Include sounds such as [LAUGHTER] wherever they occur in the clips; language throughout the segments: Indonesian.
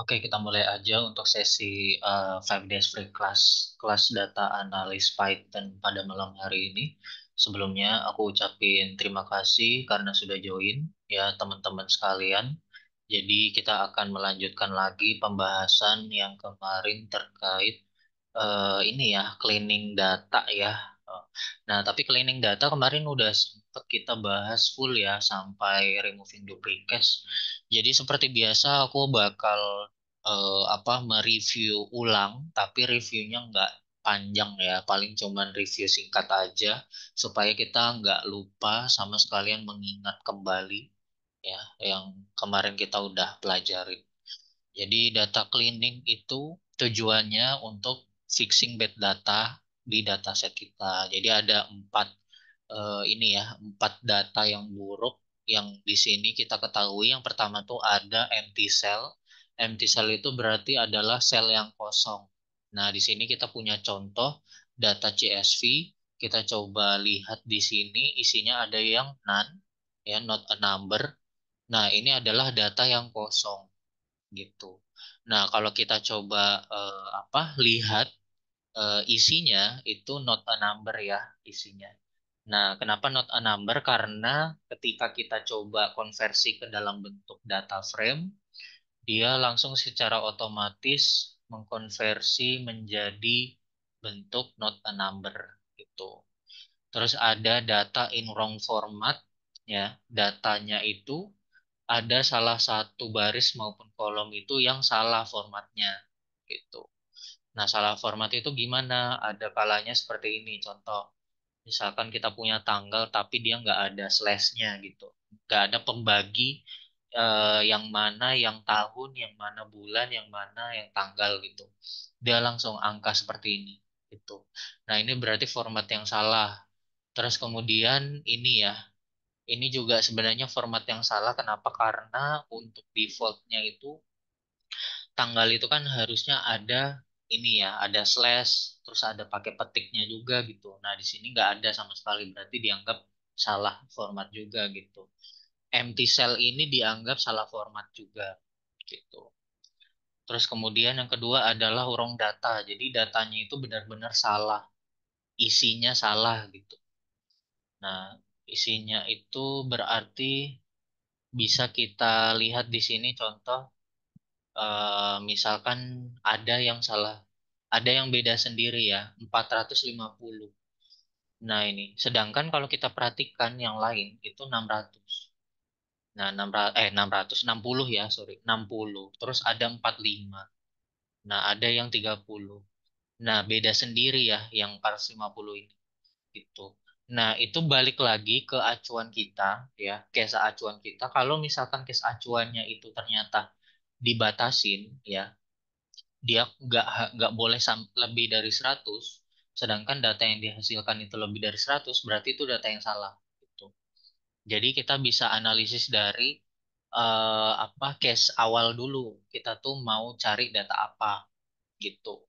Oke, kita mulai aja untuk sesi eh, Five Days Free Class, kelas data analis Python pada malam hari ini. Sebelumnya aku ucapin terima kasih karena sudah join ya teman-teman sekalian. Jadi kita akan melanjutkan lagi pembahasan yang kemarin terkait eh, ini ya cleaning data ya Oh. Nah, tapi cleaning data kemarin udah sempat kita bahas full ya sampai removing duplicates. Jadi seperti biasa aku bakal uh, apa mereview ulang, tapi reviewnya nggak panjang ya, paling cuman review singkat aja supaya kita nggak lupa sama sekalian mengingat kembali ya yang kemarin kita udah pelajarin. Jadi data cleaning itu tujuannya untuk fixing bad data di dataset kita. Jadi ada empat uh, ini ya, empat data yang buruk yang di sini kita ketahui. Yang pertama tuh ada empty cell. Empty cell itu berarti adalah sel yang kosong. Nah, di sini kita punya contoh data CSV. Kita coba lihat di sini isinya ada yang none, ya not a number. Nah, ini adalah data yang kosong gitu. Nah, kalau kita coba eh, apa lihat uh, isinya itu not a number ya isinya. Nah, kenapa not a number? Karena ketika kita coba konversi ke dalam bentuk data frame, dia langsung secara otomatis mengkonversi menjadi bentuk not a number gitu. Terus ada data in wrong format ya. Datanya itu ada salah satu baris maupun kolom itu yang salah formatnya gitu. Nah, salah format itu gimana? Ada kalanya seperti ini, contoh. Misalkan kita punya tanggal, tapi dia nggak ada slash-nya gitu. Nggak ada pembagi eh, yang mana, yang tahun, yang mana bulan, yang mana, yang tanggal gitu. Dia langsung angka seperti ini. Gitu. Nah, ini berarti format yang salah. Terus kemudian ini ya, ini juga sebenarnya format yang salah. Kenapa? Karena untuk defaultnya itu tanggal itu kan harusnya ada ini ya ada slash terus ada pakai petiknya juga gitu nah di sini nggak ada sama sekali berarti dianggap salah format juga gitu empty cell ini dianggap salah format juga gitu terus kemudian yang kedua adalah urong data jadi datanya itu benar-benar salah isinya salah gitu nah isinya itu berarti bisa kita lihat di sini contoh uh, misalkan ada yang salah, ada yang beda sendiri ya, 450. Nah ini, sedangkan kalau kita perhatikan yang lain itu 600. Nah, 600, eh, 660 ya, sorry, 60. Terus ada 45. Nah, ada yang 30. Nah, beda sendiri ya yang 450 50 ini. Gitu. Nah, itu balik lagi ke acuan kita ya, case acuan kita. Kalau misalkan case acuannya itu ternyata dibatasin ya dia nggak nggak boleh lebih dari 100 sedangkan data yang dihasilkan itu lebih dari 100 berarti itu data yang salah gitu. Jadi kita bisa analisis dari uh, apa case awal dulu. Kita tuh mau cari data apa gitu.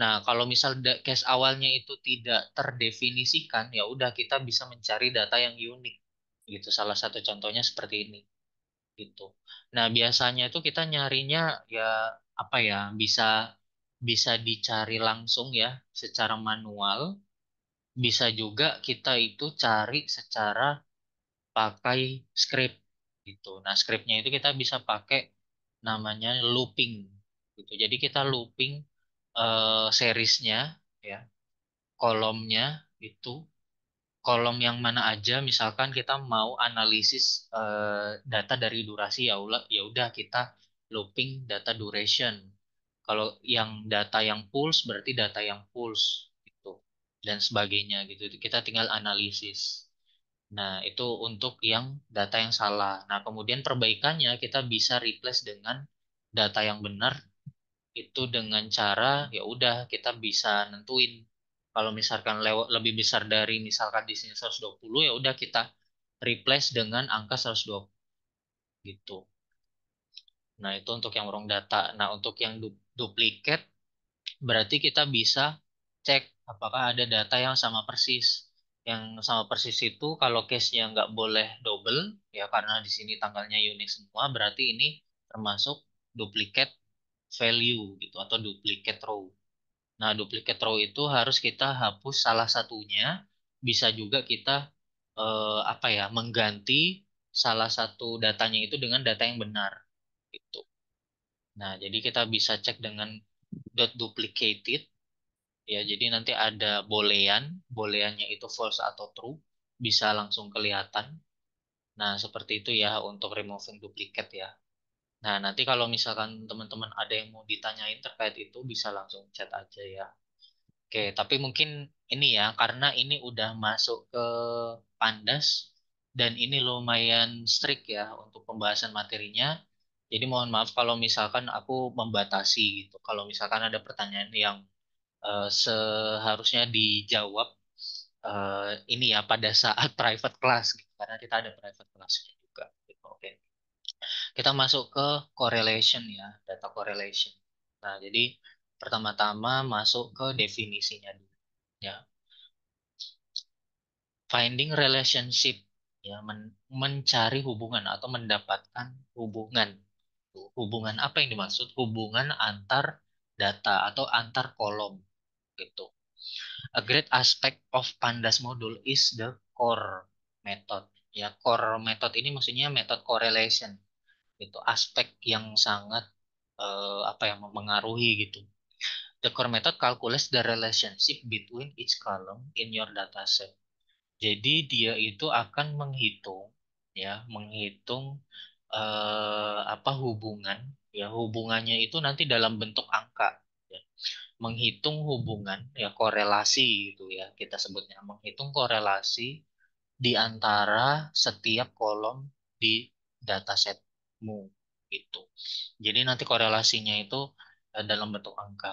Nah, kalau misal case awalnya itu tidak terdefinisikan, ya udah kita bisa mencari data yang unik gitu. Salah satu contohnya seperti ini gitu. Nah, biasanya itu kita nyarinya ya apa ya, bisa bisa dicari langsung ya secara manual, bisa juga kita itu cari secara pakai script gitu. Nah, scriptnya itu kita bisa pakai namanya looping gitu. Jadi kita looping uh, seriesnya ya, kolomnya itu kolom yang mana aja misalkan kita mau analisis uh, data dari durasi ya ya udah kita looping data duration kalau yang data yang pulse berarti data yang pulse gitu dan sebagainya gitu kita tinggal analisis nah itu untuk yang data yang salah nah kemudian perbaikannya kita bisa replace dengan data yang benar itu dengan cara ya udah kita bisa nentuin kalau misalkan lewat lebih besar dari misalkan di sini 120 ya udah kita replace dengan angka 120 gitu. Nah, itu untuk yang wrong data. Nah, untuk yang du duplikat berarti kita bisa cek apakah ada data yang sama persis. Yang sama persis itu kalau case-nya nggak boleh double, ya karena di sini tanggalnya unik semua, berarti ini termasuk duplikat value gitu atau duplikat row. Nah, duplicate row itu harus kita hapus salah satunya, bisa juga kita eh, apa ya, mengganti salah satu datanya itu dengan data yang benar gitu. Nah, jadi kita bisa cek dengan dot duplicated ya. Jadi nanti ada boolean, booleannya itu false atau true, bisa langsung kelihatan. Nah, seperti itu ya untuk removing duplicate ya. Nah, nanti kalau misalkan teman-teman ada yang mau ditanyain terkait itu bisa langsung chat aja ya. Oke, tapi mungkin ini ya karena ini udah masuk ke Pandas dan ini lumayan strict ya untuk pembahasan materinya. Jadi mohon maaf kalau misalkan aku membatasi gitu. Kalau misalkan ada pertanyaan yang uh, seharusnya dijawab uh, ini ya pada saat [LAUGHS] private class gitu karena kita ada private classnya juga gitu. Oke. Okay. Kita masuk ke correlation ya, data correlation. Nah, jadi pertama-tama masuk ke definisinya dulu ya. Finding relationship ya men mencari hubungan atau mendapatkan hubungan. Hubungan apa yang dimaksud? Hubungan antar data atau antar kolom gitu. A great aspect of pandas module is the core method. Ya, core method ini maksudnya method correlation gitu aspek yang sangat uh, apa yang mempengaruhi gitu the core method calculates the relationship between each column in your dataset jadi dia itu akan menghitung ya menghitung uh, apa hubungan ya hubungannya itu nanti dalam bentuk angka ya. menghitung hubungan ya korelasi gitu ya kita sebutnya menghitung korelasi di antara setiap kolom di dataset hidupmu gitu. Jadi nanti korelasinya itu eh, dalam bentuk angka.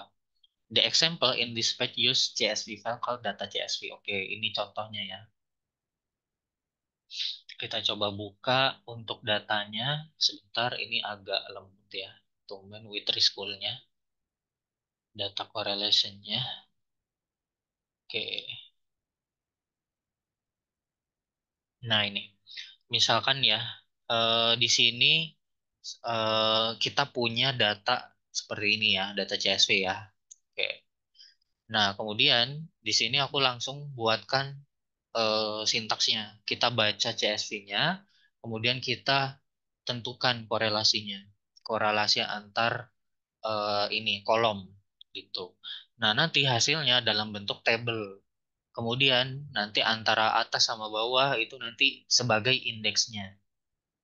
The example in this page use CSV file called data CSV. Oke, ini contohnya ya. Kita coba buka untuk datanya. Sebentar, ini agak lembut ya. Tumen with reschool-nya. Data correlation-nya. Oke. Nah, ini. Misalkan ya, eh, di sini Eh, kita punya data seperti ini ya, data CSV ya. Oke. Nah, kemudian di sini aku langsung buatkan uh, sintaksnya. Kita baca CSV-nya, kemudian kita tentukan korelasinya. Korelasi antar uh, ini kolom gitu. Nah, nanti hasilnya dalam bentuk table. Kemudian nanti antara atas sama bawah itu nanti sebagai indeksnya.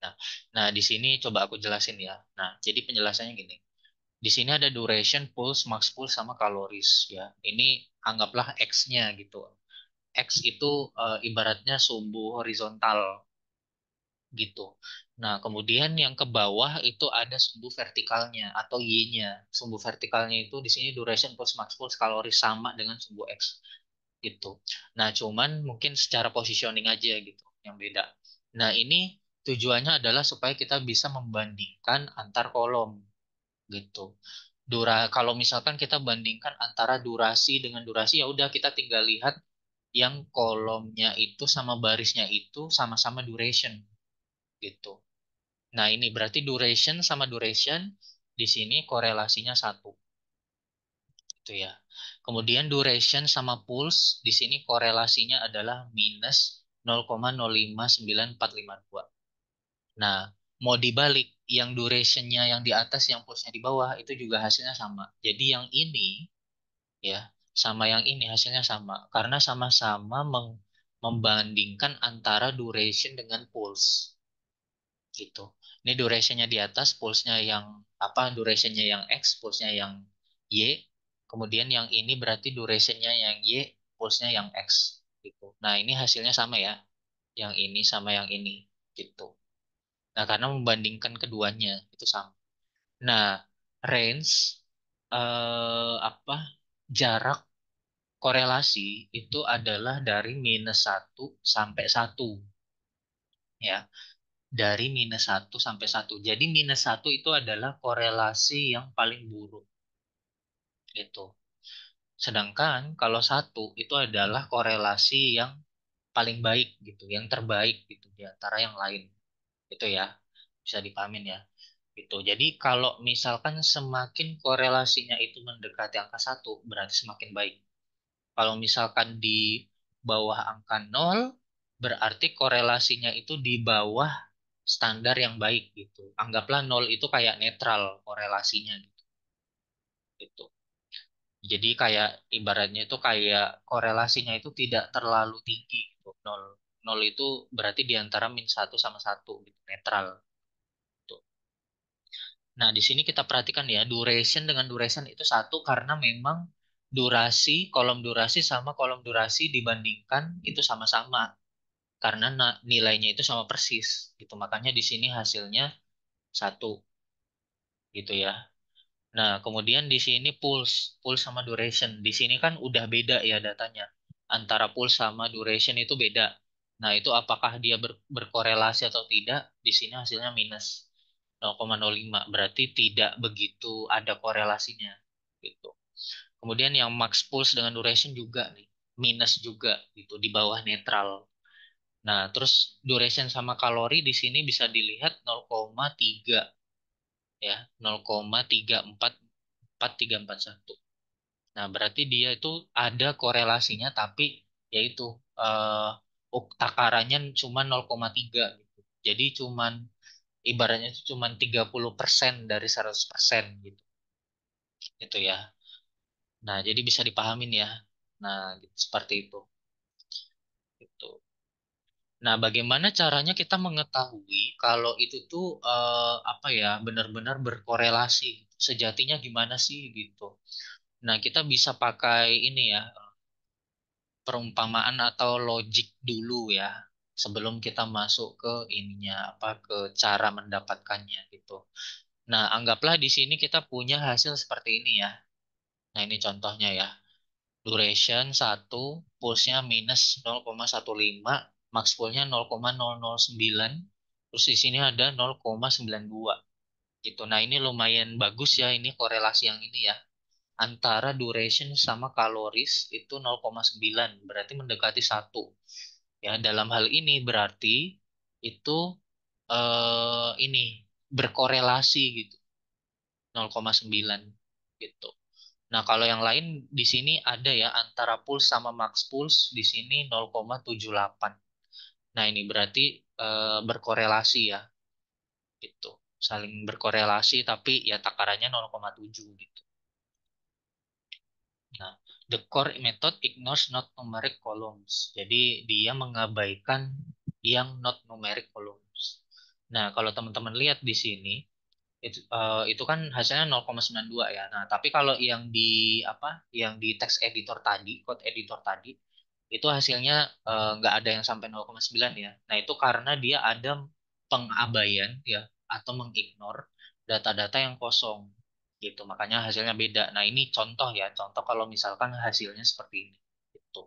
Nah, nah di sini coba aku jelasin ya. Nah, jadi penjelasannya gini. Di sini ada duration, pulse, max pulse, sama kaloris ya. Ini anggaplah x-nya gitu. X itu e, ibaratnya sumbu horizontal gitu. Nah, kemudian yang ke bawah itu ada sumbu vertikalnya atau Y-nya. Sumbu vertikalnya itu di sini duration pulse max pulse kaloris sama dengan sumbu X gitu. Nah, cuman mungkin secara positioning aja gitu yang beda. Nah, ini tujuannya adalah supaya kita bisa membandingkan antar kolom gitu dura kalau misalkan kita bandingkan antara durasi dengan durasi ya udah kita tinggal lihat yang kolomnya itu sama barisnya itu sama-sama duration gitu nah ini berarti duration sama duration di sini korelasinya satu Itu ya kemudian duration sama pulse di sini korelasinya adalah minus 0,059452 Nah, mau dibalik yang durationnya yang di atas, yang pulsnya di bawah itu juga hasilnya sama. Jadi yang ini ya sama yang ini hasilnya sama karena sama-sama membandingkan antara duration dengan pulse gitu. Ini durationnya di atas, pulsnya yang apa? Durationnya yang x, pulsnya yang y. Kemudian yang ini berarti durationnya yang y, pulsnya yang x gitu. Nah ini hasilnya sama ya, yang ini sama yang ini gitu. Nah, karena membandingkan keduanya itu sama. Nah, range eh, apa jarak korelasi itu adalah dari minus satu sampai satu Ya. Dari minus 1 sampai 1. Jadi minus satu itu adalah korelasi yang paling buruk. Gitu. Sedangkan kalau satu itu adalah korelasi yang paling baik gitu, yang terbaik gitu di antara yang lain gitu ya bisa dipahamin ya gitu jadi kalau misalkan semakin korelasinya itu mendekati angka satu berarti semakin baik kalau misalkan di bawah angka nol berarti korelasinya itu di bawah standar yang baik gitu anggaplah nol itu kayak netral korelasinya gitu gitu jadi kayak ibaratnya itu kayak korelasinya itu tidak terlalu tinggi gitu nol nol itu berarti di antara min 1 sama 1, gitu, netral. Tuh. Nah, di sini kita perhatikan ya, duration dengan duration itu satu karena memang durasi, kolom durasi sama kolom durasi dibandingkan itu sama-sama. Karena nilainya itu sama persis. gitu Makanya di sini hasilnya satu gitu ya. Nah, kemudian di sini pulse, pulse sama duration. Di sini kan udah beda ya datanya. Antara pulse sama duration itu beda. Nah, itu apakah dia ber, berkorelasi atau tidak? Di sini hasilnya minus 0,05. Berarti tidak begitu ada korelasinya gitu. Kemudian yang max pulse dengan duration juga nih, minus juga gitu di bawah netral. Nah, terus duration sama kalori di sini bisa dilihat 0,3 ya, 0,344341. Nah, berarti dia itu ada korelasinya tapi yaitu eh, takarannya cuma 0,3 gitu. Jadi cuman ibaratnya itu cuma 30% dari 100% gitu. Itu ya. Nah, jadi bisa dipahamin ya. Nah, gitu, seperti itu. Gitu. Nah, bagaimana caranya kita mengetahui kalau itu tuh eh, apa ya, benar-benar berkorelasi. Sejatinya gimana sih gitu. Nah, kita bisa pakai ini ya, perumpamaan atau logik dulu ya sebelum kita masuk ke ininya apa ke cara mendapatkannya gitu. Nah, anggaplah di sini kita punya hasil seperti ini ya. Nah, ini contohnya ya. Duration 1, pulse-nya minus 0,15, max pulse nya 0,009, terus di sini ada 0,92. Gitu. Nah, ini lumayan bagus ya ini korelasi yang ini ya antara duration sama kaloris itu 0,9 berarti mendekati satu ya dalam hal ini berarti itu eh, ini berkorelasi gitu 0,9 gitu nah kalau yang lain di sini ada ya antara pulse sama max pulse di sini 0,78 nah ini berarti eh, berkorelasi ya gitu saling berkorelasi tapi ya takarannya 0,7 gitu the core method ignores not numeric columns. Jadi dia mengabaikan yang not numeric columns. Nah, kalau teman-teman lihat di sini itu uh, itu kan hasilnya 0,92 ya. Nah, tapi kalau yang di apa? yang di text editor tadi, code editor tadi itu hasilnya eh, nggak uh, ada yang sampai 0,9 ya. Nah, itu karena dia ada pengabaian ya atau mengignore data-data yang kosong gitu makanya hasilnya beda nah ini contoh ya contoh kalau misalkan hasilnya seperti ini gitu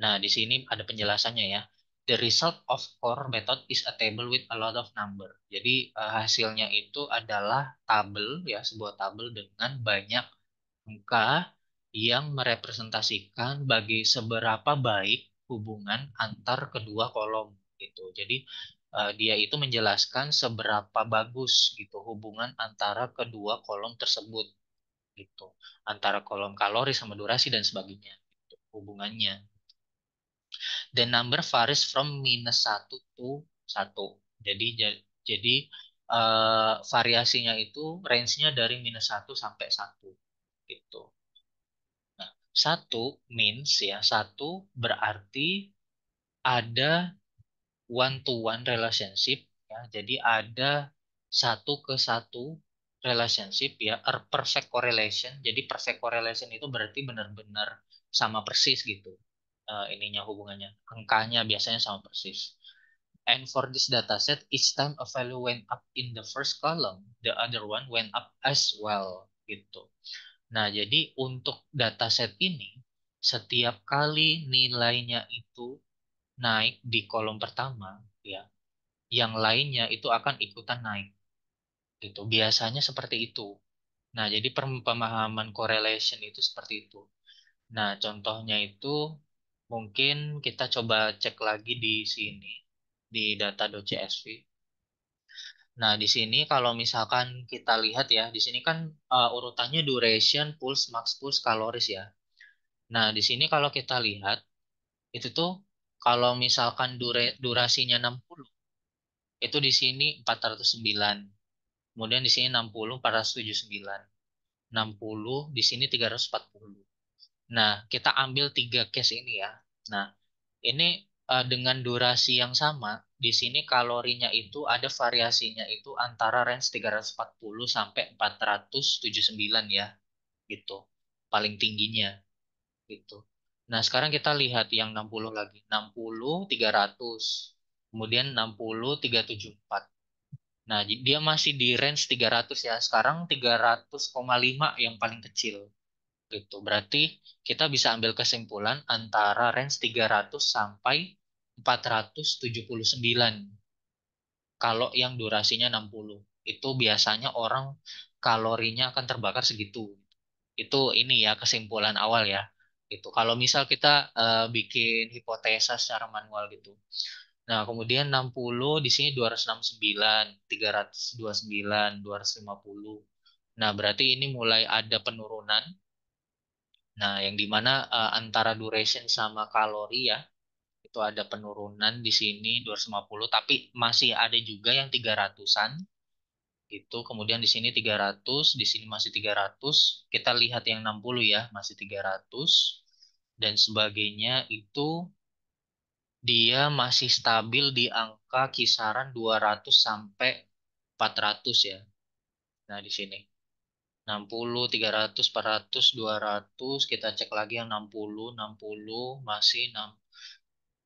nah di sini ada penjelasannya ya the result of core method is a table with a lot of number jadi uh, hasilnya itu adalah tabel ya sebuah tabel dengan banyak angka yang merepresentasikan bagi seberapa baik hubungan antar kedua kolom gitu jadi Eh, dia itu menjelaskan seberapa bagus gitu hubungan antara kedua kolom tersebut gitu antara kolom kalori sama durasi dan sebagainya gitu, hubungannya the number varies from minus satu to satu jadi jadi uh, variasinya itu range-nya dari minus satu sampai satu gitu nah, satu means ya satu berarti ada one to one relationship ya jadi ada satu ke satu relationship ya or perfect correlation jadi perfect correlation itu berarti benar-benar sama persis gitu uh, ininya hubungannya angkanya biasanya sama persis and for this dataset each time a value went up in the first column the other one went up as well gitu nah jadi untuk dataset ini setiap kali nilainya itu naik di kolom pertama, ya, yang lainnya itu akan ikutan naik. Gitu. Biasanya seperti itu. Nah, jadi pemahaman correlation itu seperti itu. Nah, contohnya itu mungkin kita coba cek lagi di sini di data csv. Nah, di sini kalau misalkan kita lihat ya, di sini kan uh, urutannya duration, pulse, max pulse, kaloris ya. Nah, di sini kalau kita lihat itu tuh kalau misalkan dure, durasinya 60 itu di sini 409 kemudian di sini 60 479 60 di sini 340 nah kita ambil tiga case ini ya nah ini uh, dengan durasi yang sama di sini kalorinya itu ada variasinya itu antara range 340 sampai 479 ya gitu paling tingginya gitu Nah, sekarang kita lihat yang 60 lagi. 60, 300. Kemudian 60, 374. Nah, dia masih di range 300 ya. Sekarang 300,5 yang paling kecil. Gitu. Berarti kita bisa ambil kesimpulan antara range 300 sampai 479. Kalau yang durasinya 60. Itu biasanya orang kalorinya akan terbakar segitu. Itu ini ya kesimpulan awal ya gitu. Kalau misal kita uh, bikin hipotesa secara manual gitu. Nah, kemudian 60 di sini 269, 329, 250. Nah, berarti ini mulai ada penurunan. Nah, yang dimana uh, eh, antara duration sama kalori ya, itu ada penurunan di sini 250, tapi masih ada juga yang 300-an. Itu kemudian di sini 300, di sini masih 300. Kita lihat yang 60 ya, masih 300 dan sebagainya itu dia masih stabil di angka kisaran 200 sampai 400 ya. Nah, di sini. 60, 300, 400, 200, kita cek lagi yang 60, 60 masih 6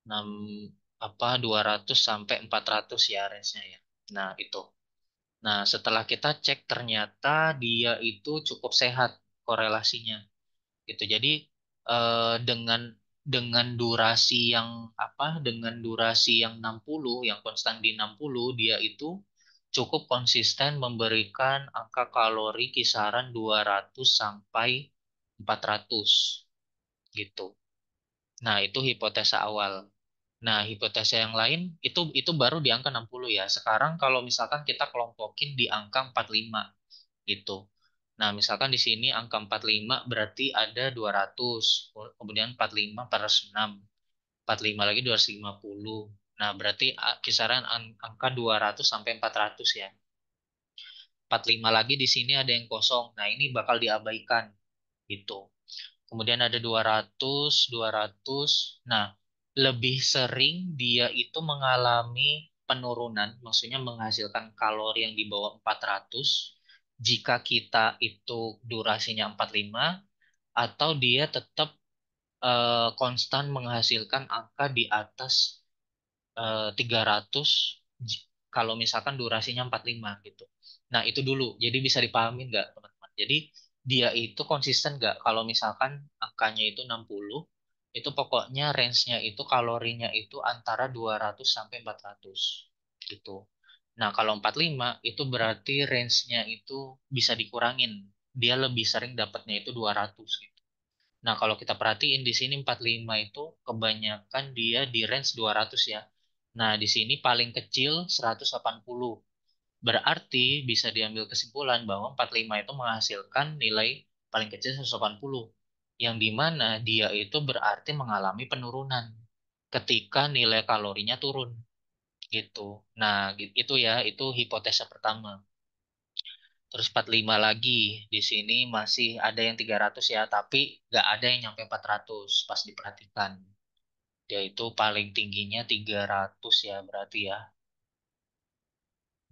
6 apa 200 sampai 400 ya range-nya ya. Nah, itu. Nah, setelah kita cek ternyata dia itu cukup sehat korelasinya. Gitu. Jadi uh, dengan dengan durasi yang apa dengan durasi yang 60 yang konstan di 60 dia itu cukup konsisten memberikan angka kalori kisaran 200 sampai 400 gitu. Nah, itu hipotesa awal. Nah, hipotesa yang lain itu itu baru di angka 60 ya. Sekarang kalau misalkan kita kelompokin di angka 45 gitu. Nah, misalkan di sini angka 45 berarti ada 200, kemudian 45 per 6, 45 lagi 250. Nah, berarti ah, kisaran angka 200 sampai 400 ya. 45 lagi di sini ada yang kosong. Nah, ini bakal diabaikan gitu. Kemudian ada 200, 200. Nah, lebih sering dia itu mengalami penurunan, maksudnya menghasilkan kalori yang di bawah 400 jika kita itu durasinya 45 atau dia tetap uh, konstan menghasilkan angka di atas uh, eh, 300 kalau misalkan durasinya 45 gitu. Nah, itu dulu. Jadi bisa dipahami nggak, teman-teman? Jadi dia itu konsisten nggak kalau misalkan angkanya itu 60 itu pokoknya range-nya itu kalorinya itu antara 200 sampai 400 gitu. Nah, kalau 45 itu berarti range-nya itu bisa dikurangin. Dia lebih sering dapatnya itu 200 gitu. Nah, kalau kita perhatiin di sini 45 itu kebanyakan dia di range 200 ya. Nah, di sini paling kecil 180. Berarti bisa diambil kesimpulan bahwa 45 itu menghasilkan nilai paling kecil 180. Yang dimana dia itu berarti mengalami penurunan ketika nilai kalorinya turun gitu. Nah, itu ya, itu hipotesa pertama. Terus 45 lagi di sini masih ada yang 300 ya, tapi nggak ada yang nyampe 400 pas diperhatikan. Yaitu paling tingginya 300 ya berarti ya.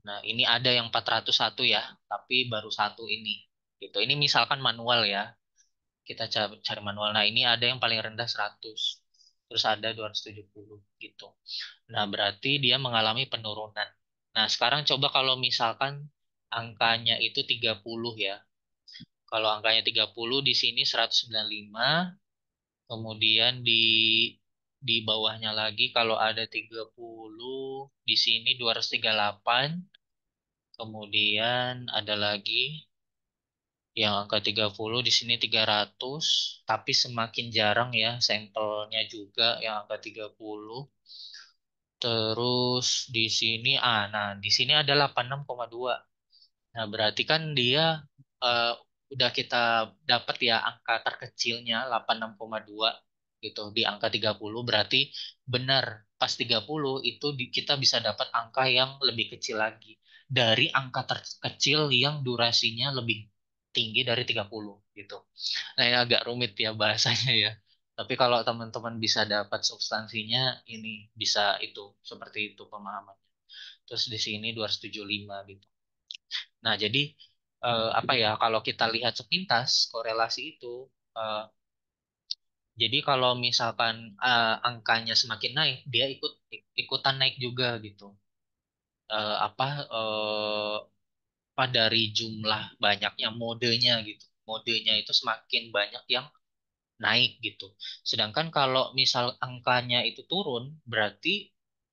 Nah, ini ada yang 401 ya, tapi baru satu ini. Gitu. Ini misalkan manual ya. Kita cari manual. Nah, ini ada yang paling rendah 100 terus ada 270 gitu. Nah, berarti dia mengalami penurunan. Nah, sekarang coba kalau misalkan angkanya itu 30 ya. Kalau angkanya 30 di sini 195, kemudian di di bawahnya lagi kalau ada 30 di sini 238 kemudian ada lagi yang angka 30 di sini 300 tapi semakin jarang ya sampelnya juga yang angka 30 terus di sini ah nah di sini ada 86,2 nah berarti kan dia uh, udah kita dapat ya angka terkecilnya 86,2 gitu di angka 30 berarti benar pas 30 itu di, kita bisa dapat angka yang lebih kecil lagi dari angka terkecil yang durasinya lebih tinggi dari 30 gitu. Nah, ini agak rumit ya bahasanya ya. Tapi kalau teman-teman bisa dapat substansinya ini bisa itu seperti itu pemahamannya. Terus di sini 275 gitu. Nah, jadi eh, apa ya kalau kita lihat sepintas korelasi itu eh, jadi kalau misalkan eh, angkanya semakin naik, dia ikut ikutan naik juga gitu. Uh, apa uh, apa dari jumlah banyaknya modenya gitu. Modenya itu semakin banyak yang naik gitu. Sedangkan kalau misal angkanya itu turun, berarti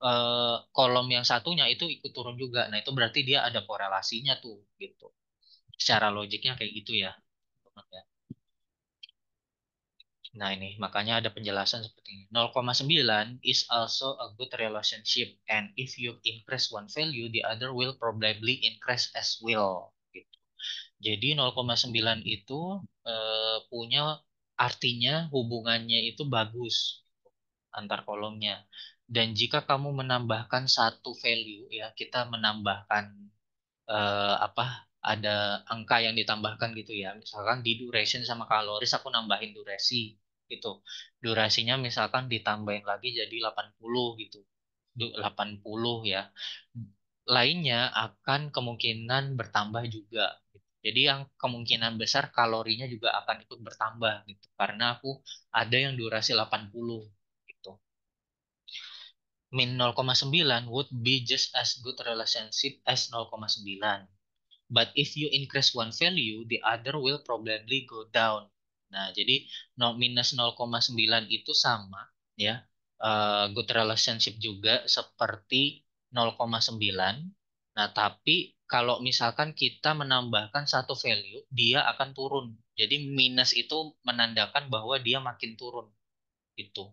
eh, kolom yang satunya itu ikut turun juga. Nah, itu berarti dia ada korelasinya tuh gitu. Secara logiknya kayak gitu ya. ya. Nah ini makanya ada penjelasan seperti ini. 0,9 is also a good relationship and if you increase one value, the other will probably increase as well. Gitu. Jadi 0,9 itu eh, punya artinya hubungannya itu bagus gitu, antar kolomnya. Dan jika kamu menambahkan satu value ya kita menambahkan eh, apa ada angka yang ditambahkan gitu ya. Misalkan di duration sama kaloris aku nambahin durasi gitu durasinya misalkan ditambahin lagi jadi 80 gitu 80 ya lainnya akan kemungkinan bertambah juga jadi yang kemungkinan besar kalorinya juga akan ikut bertambah gitu karena aku ada yang durasi 80 gitu min 0,9 would be just as good relationship as 0,9 but if you increase one value the other will probably go down Nah, jadi nol minus 0,9 itu sama ya uh, good relationship juga seperti 0,9. Nah, tapi kalau misalkan kita menambahkan satu value, dia akan turun. Jadi minus itu menandakan bahwa dia makin turun. itu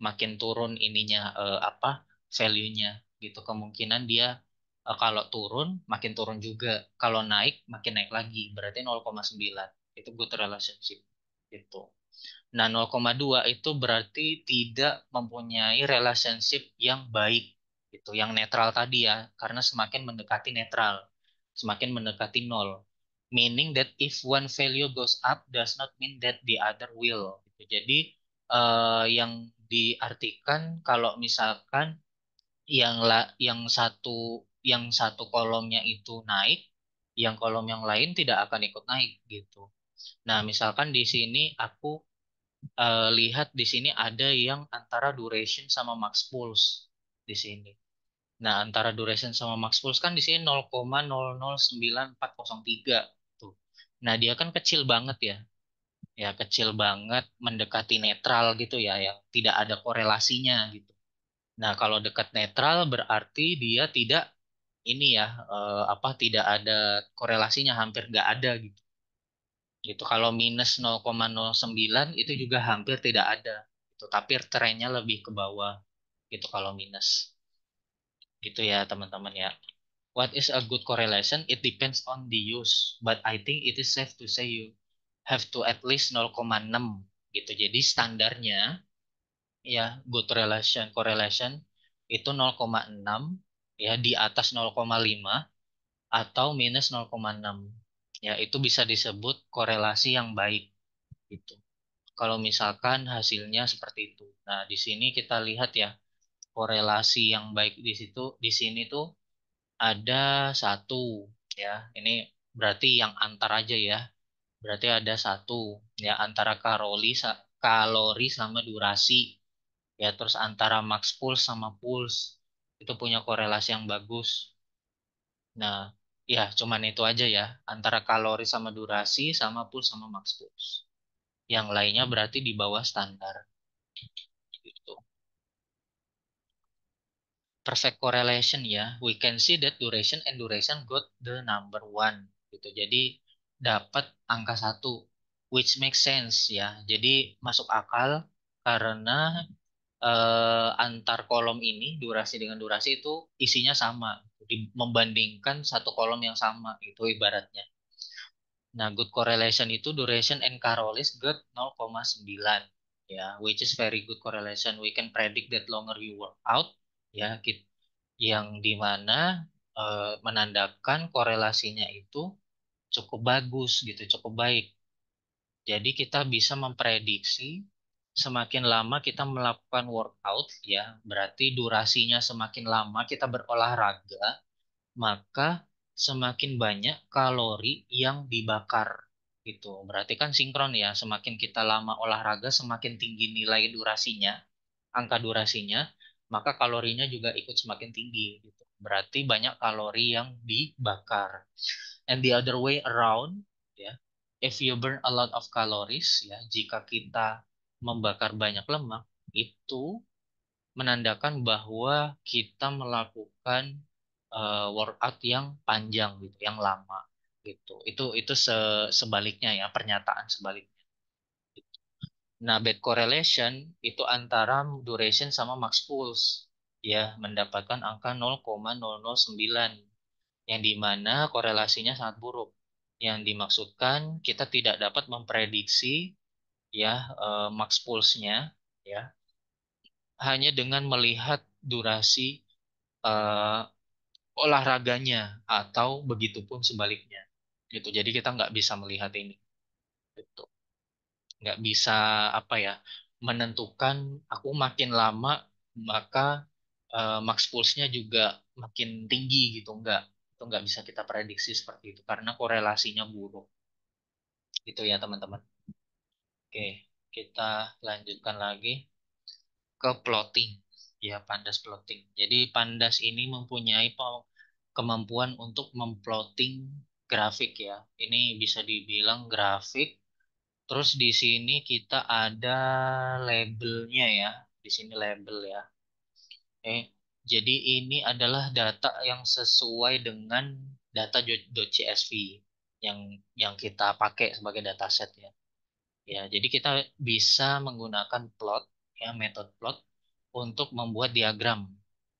Makin turun ininya uh, apa? value-nya gitu. Kemungkinan dia uh, kalau turun makin turun juga. Kalau naik makin naik lagi. Berarti 0,9. Itu good relationship gitu. Nah, 0,2 itu berarti tidak mempunyai relationship yang baik gitu, yang netral tadi ya, karena semakin mendekati netral, semakin mendekati nol. Meaning that if one value goes up does not mean that the other will. Gitu. Jadi uh, yang diartikan kalau misalkan yang la, yang satu yang satu kolomnya itu naik, yang kolom yang lain tidak akan ikut naik gitu. Nah, misalkan di sini aku uh, lihat di sini ada yang antara duration sama max pulse di sini. Nah, antara duration sama max pulse kan di sini 0,009403 tuh. Nah, dia kan kecil banget ya. Ya, kecil banget mendekati netral gitu ya yang tidak ada korelasinya gitu. Nah, kalau dekat netral berarti dia tidak ini ya eh, apa tidak ada korelasinya hampir nggak ada gitu. Gitu. Kalau minus 0,09 itu juga hampir tidak ada. Gitu. Tapi trennya lebih ke bawah gitu kalau minus. Gitu ya teman-teman ya. What is a good correlation? It depends on the use, but I think it is safe to say you have to at least 0,6 gitu. Jadi standarnya ya good relation correlation itu 0,6 ya di atas 0,5 atau minus 0,6 ya itu bisa disebut korelasi yang baik gitu. Kalau misalkan hasilnya seperti itu. Nah, di sini kita lihat ya korelasi yang baik di situ di sini tuh ada satu ya. Ini berarti yang antar aja ya. Berarti ada satu ya antara kalori kalori sama durasi ya terus antara max pulse sama pulse itu punya korelasi yang bagus. Nah, ya cuman itu aja ya antara kalori sama durasi sama pull sama max push yang lainnya hmm. berarti di bawah standar gitu perfect correlation ya we can see that duration and duration got the number one gitu jadi dapat angka satu which makes sense ya jadi masuk akal karena eh, antar kolom ini durasi dengan durasi itu isinya sama gitu. membandingkan satu kolom yang sama itu ibaratnya. Nah, good correlation itu duration and Carroll is good 0,9 ya, which is very good correlation. We can predict that longer you work out ya, yang dimana eh, menandakan korelasinya itu cukup bagus gitu, cukup baik. Jadi kita bisa memprediksi semakin lama kita melakukan workout ya, berarti durasinya semakin lama kita berolahraga, maka semakin banyak kalori yang dibakar gitu. Berarti kan sinkron ya, semakin kita lama olahraga semakin tinggi nilai durasinya, angka durasinya, maka kalorinya juga ikut semakin tinggi gitu. Berarti banyak kalori yang dibakar. And the other way around ya, if you burn a lot of calories ya, jika kita membakar banyak lemak itu menandakan bahwa kita melakukan uh, workout yang panjang gitu, yang lama gitu. Itu itu se sebaliknya ya pernyataan sebaliknya. Gitu. Nah, bad correlation itu antara duration sama max pulse ya mendapatkan angka 0,009 yang dimana korelasinya sangat buruk. Yang dimaksudkan kita tidak dapat memprediksi ya uh, max pulse-nya ya hanya dengan melihat durasi uh, olahraganya atau begitupun sebaliknya gitu jadi kita nggak bisa melihat ini gitu nggak bisa apa ya menentukan aku makin lama maka uh, max pulse-nya juga makin tinggi gitu nggak itu nggak bisa kita prediksi seperti itu karena korelasinya buruk gitu ya teman-teman Oke, kita lanjutkan lagi ke plotting. Ya, pandas plotting. Jadi pandas ini mempunyai kemampuan untuk memplotting grafik ya. Ini bisa dibilang grafik. Terus di sini kita ada labelnya ya. Di sini label ya. Oke. Jadi ini adalah data yang sesuai dengan data .csv yang yang kita pakai sebagai dataset ya. Ya, jadi kita bisa menggunakan plot, ya, method plot untuk membuat diagram.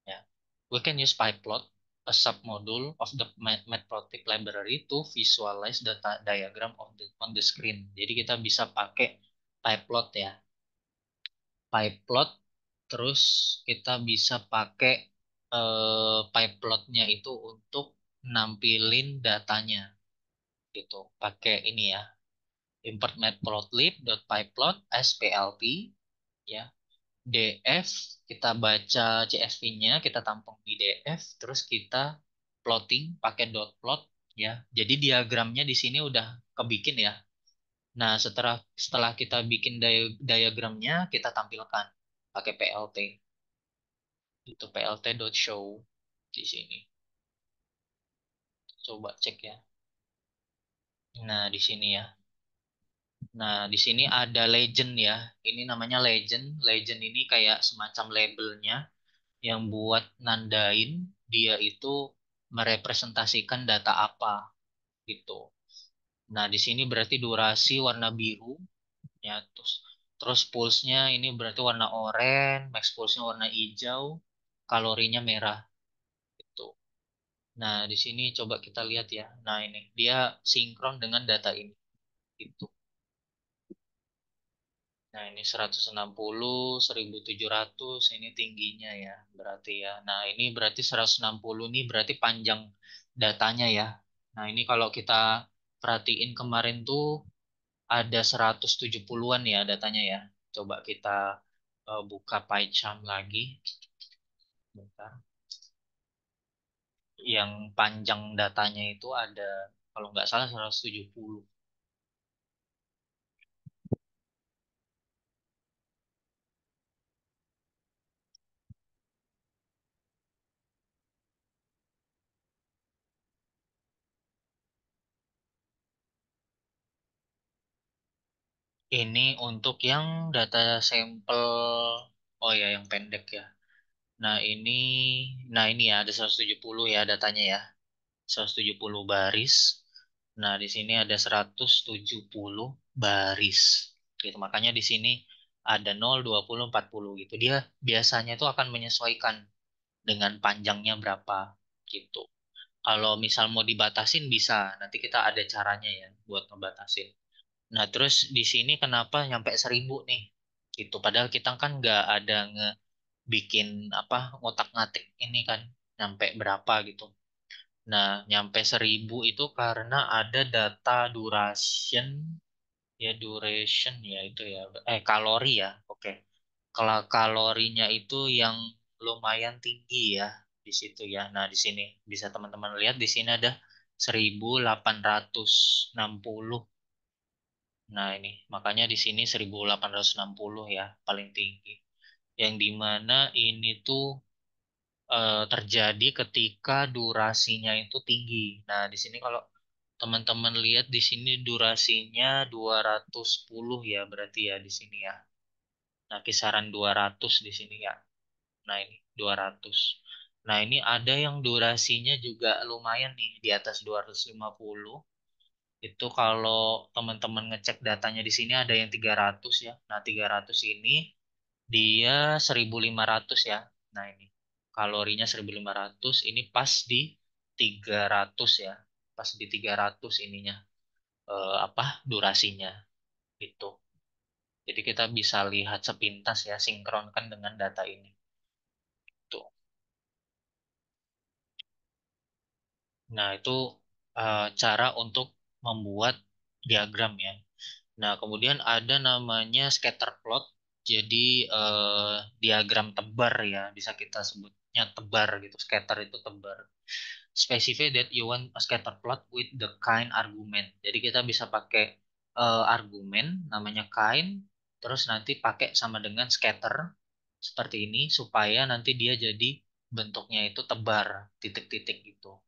Ya. We can use PyPlot, a submodule of the matplotlib library to visualize data diagram on the, on the screen. Jadi kita bisa pakai PyPlot ya. PyPlot, terus kita bisa pakai uh, PyPlotnya itu untuk nampilin datanya gitu pakai ini ya import matplotlib.pyplot splp ya df kita baca csv-nya kita tampung di df terus kita plotting pakai dot plot ya jadi diagramnya di sini udah kebikin ya nah setelah setelah kita bikin diagramnya kita tampilkan pakai plt itu plt dot show di sini coba cek ya nah di sini ya Nah, di sini ada legend ya. Ini namanya legend. Legend ini kayak semacam labelnya yang buat nandain dia itu merepresentasikan data apa gitu. Nah, di sini berarti durasi warna biru ya terus terus nya ini berarti warna oranye, max pulse nya warna hijau, kalorinya merah gitu. Nah, di sini coba kita lihat ya. Nah, ini dia sinkron dengan data ini. Gitu. Nah, ini 160, 1700 ini tingginya ya, berarti ya. Nah, ini berarti 160 ini berarti panjang datanya ya. Nah, ini kalau kita perhatiin kemarin tuh ada 170-an ya datanya ya. Coba kita uh, buka pie chart lagi. Bentar. Yang panjang datanya itu ada kalau nggak salah 170. Ini untuk yang data sampel, oh ya, yang pendek ya. Nah, ini, nah ini ya, ada 170 ya datanya ya. 170 baris. Nah, di sini ada 170 baris. Gitu. Makanya di sini ada 0, 20, 40 gitu. Dia biasanya itu akan menyesuaikan dengan panjangnya berapa gitu. Kalau misal mau dibatasin bisa, nanti kita ada caranya ya buat membatasin. Nah, terus di sini kenapa nyampe seribu nih? Gitu. Padahal kita kan nggak ada nge bikin apa ngotak-ngatik ini kan nyampe berapa gitu. Nah, nyampe seribu itu karena ada data duration ya duration ya itu ya eh kalori ya. Oke. Kalau kalorinya itu yang lumayan tinggi ya di situ ya. Nah, di sini bisa teman-teman lihat di sini ada 1860 Nah, ini makanya di sini 1860 ya, paling tinggi. Yang dimana ini tuh eh, terjadi ketika durasinya itu tinggi. Nah, di sini kalau teman-teman lihat di sini durasinya 210 ya, berarti ya di sini ya. Nah, kisaran 200 di sini ya. Nah, ini 200. Nah, ini ada yang durasinya juga lumayan nih, di atas 250 itu kalau teman-teman ngecek datanya di sini ada yang 300 ya. Nah, 300 ini dia 1500 ya. Nah, ini kalorinya 1500, ini pas di 300 ya. Pas di 300 ininya eh, apa durasinya itu, Jadi kita bisa lihat sepintas ya sinkronkan dengan data ini. Tuh. Nah, itu uh, cara untuk membuat diagram ya. Nah, kemudian ada namanya scatter plot. Jadi eh, diagram tebar ya, bisa kita sebutnya tebar gitu. Scatter itu tebar. Specify that you want a scatter plot with the kind argument. Jadi kita bisa pakai eh, argument namanya kind terus nanti pakai sama dengan scatter seperti ini supaya nanti dia jadi bentuknya itu tebar titik-titik gitu.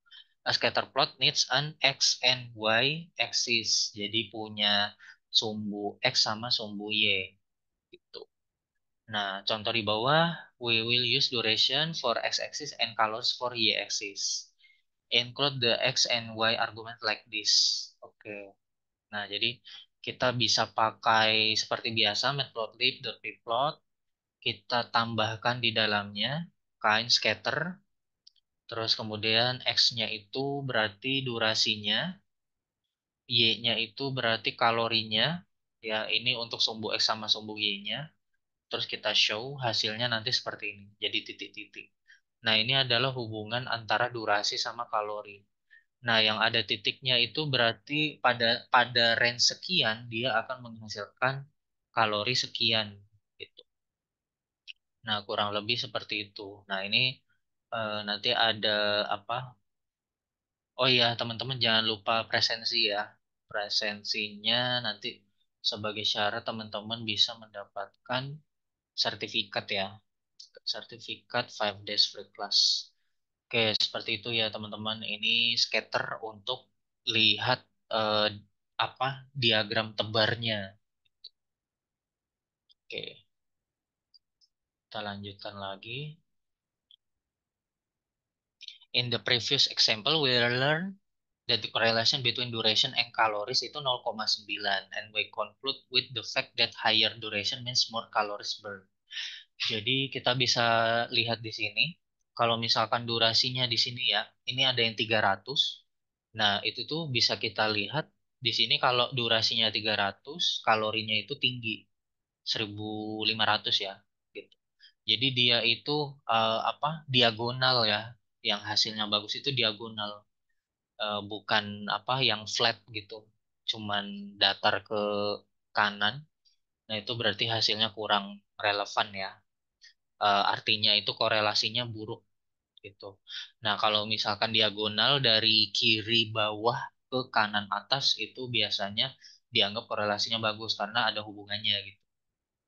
A scatter plot needs an x and y axis. Jadi punya sumbu x sama sumbu y. Gitu. Nah, contoh di bawah, we will use duration for x-axis and colors for y-axis. Include the x and y argument like this. Oke. Okay. Nah, jadi kita bisa pakai seperti biasa matplotlib.pplot. Kita tambahkan di dalamnya kain scatter Terus kemudian X-nya itu berarti durasinya, Y-nya itu berarti kalorinya, ya ini untuk sumbu X sama sumbu Y-nya. Terus kita show hasilnya nanti seperti ini, jadi titik-titik. Nah ini adalah hubungan antara durasi sama kalori. Nah yang ada titiknya itu berarti pada pada range sekian dia akan menghasilkan kalori sekian. Gitu. Nah kurang lebih seperti itu. Nah ini uh, nanti ada apa? Oh iya, teman-teman jangan lupa presensi ya. Presensinya nanti sebagai syarat teman-teman bisa mendapatkan sertifikat ya. Sertifikat 5 days free class. Oke, seperti itu ya teman-teman. Ini scatter untuk lihat uh, apa diagram tebarnya. Oke. Kita lanjutkan lagi in the previous example, we learn that the correlation between duration and calories itu 0,9 and we conclude with the fact that higher duration means more calories burned. Jadi kita bisa lihat di sini kalau misalkan durasinya di sini ya, ini ada yang 300. Nah, itu tuh bisa kita lihat di sini kalau durasinya 300, kalorinya itu tinggi. 1500 ya gitu. Jadi dia itu uh, apa? diagonal ya yang hasilnya bagus itu diagonal uh, bukan apa yang flat gitu cuman datar ke kanan nah itu berarti hasilnya kurang relevan ya uh, artinya itu korelasinya buruk gitu nah kalau misalkan diagonal dari kiri bawah ke kanan atas itu biasanya dianggap korelasinya bagus karena ada hubungannya gitu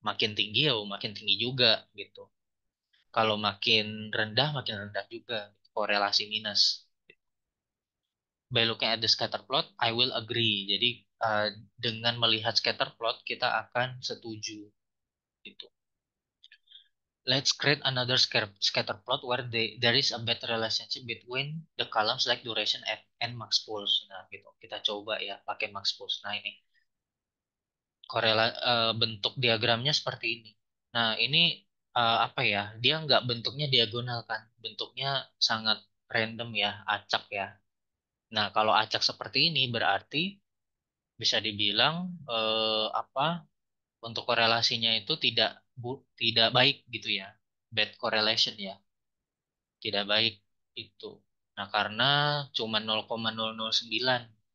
makin tinggi ya makin tinggi juga gitu kalau makin rendah makin rendah juga korelasi minus. By looking at the scatter plot, I will agree. Jadi uh, dengan melihat scatter plot kita akan setuju. Gitu. Let's create another scatter plot where they, there is a better relationship between the columns like duration f and max pulse. Nah, gitu. Kita coba ya pakai max pulse. Nah, ini korela uh, bentuk diagramnya seperti ini. Nah, ini uh, apa ya dia nggak bentuknya diagonal kan bentuknya sangat random ya acak ya nah kalau acak seperti ini berarti bisa dibilang uh, apa untuk korelasinya itu tidak bu, tidak baik gitu ya bad correlation ya tidak baik itu nah karena cuma 0,009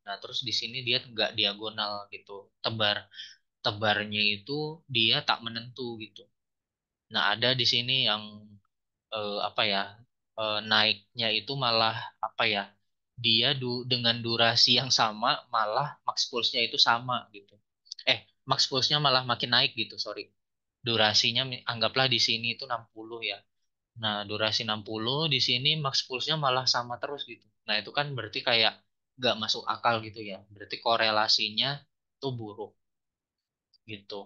nah terus di sini dia nggak diagonal gitu tebar tebarnya itu dia tak menentu gitu Nah, ada di sini yang eh, apa ya? Eh, naiknya itu malah apa ya? Dia du dengan durasi yang sama malah max pulse-nya itu sama gitu. Eh, max pulse-nya malah makin naik gitu, sorry. Durasinya anggaplah di sini itu 60 ya. Nah, durasi 60 di sini max pulse-nya malah sama terus gitu. Nah, itu kan berarti kayak gak masuk akal gitu ya. Berarti korelasinya itu buruk. Gitu.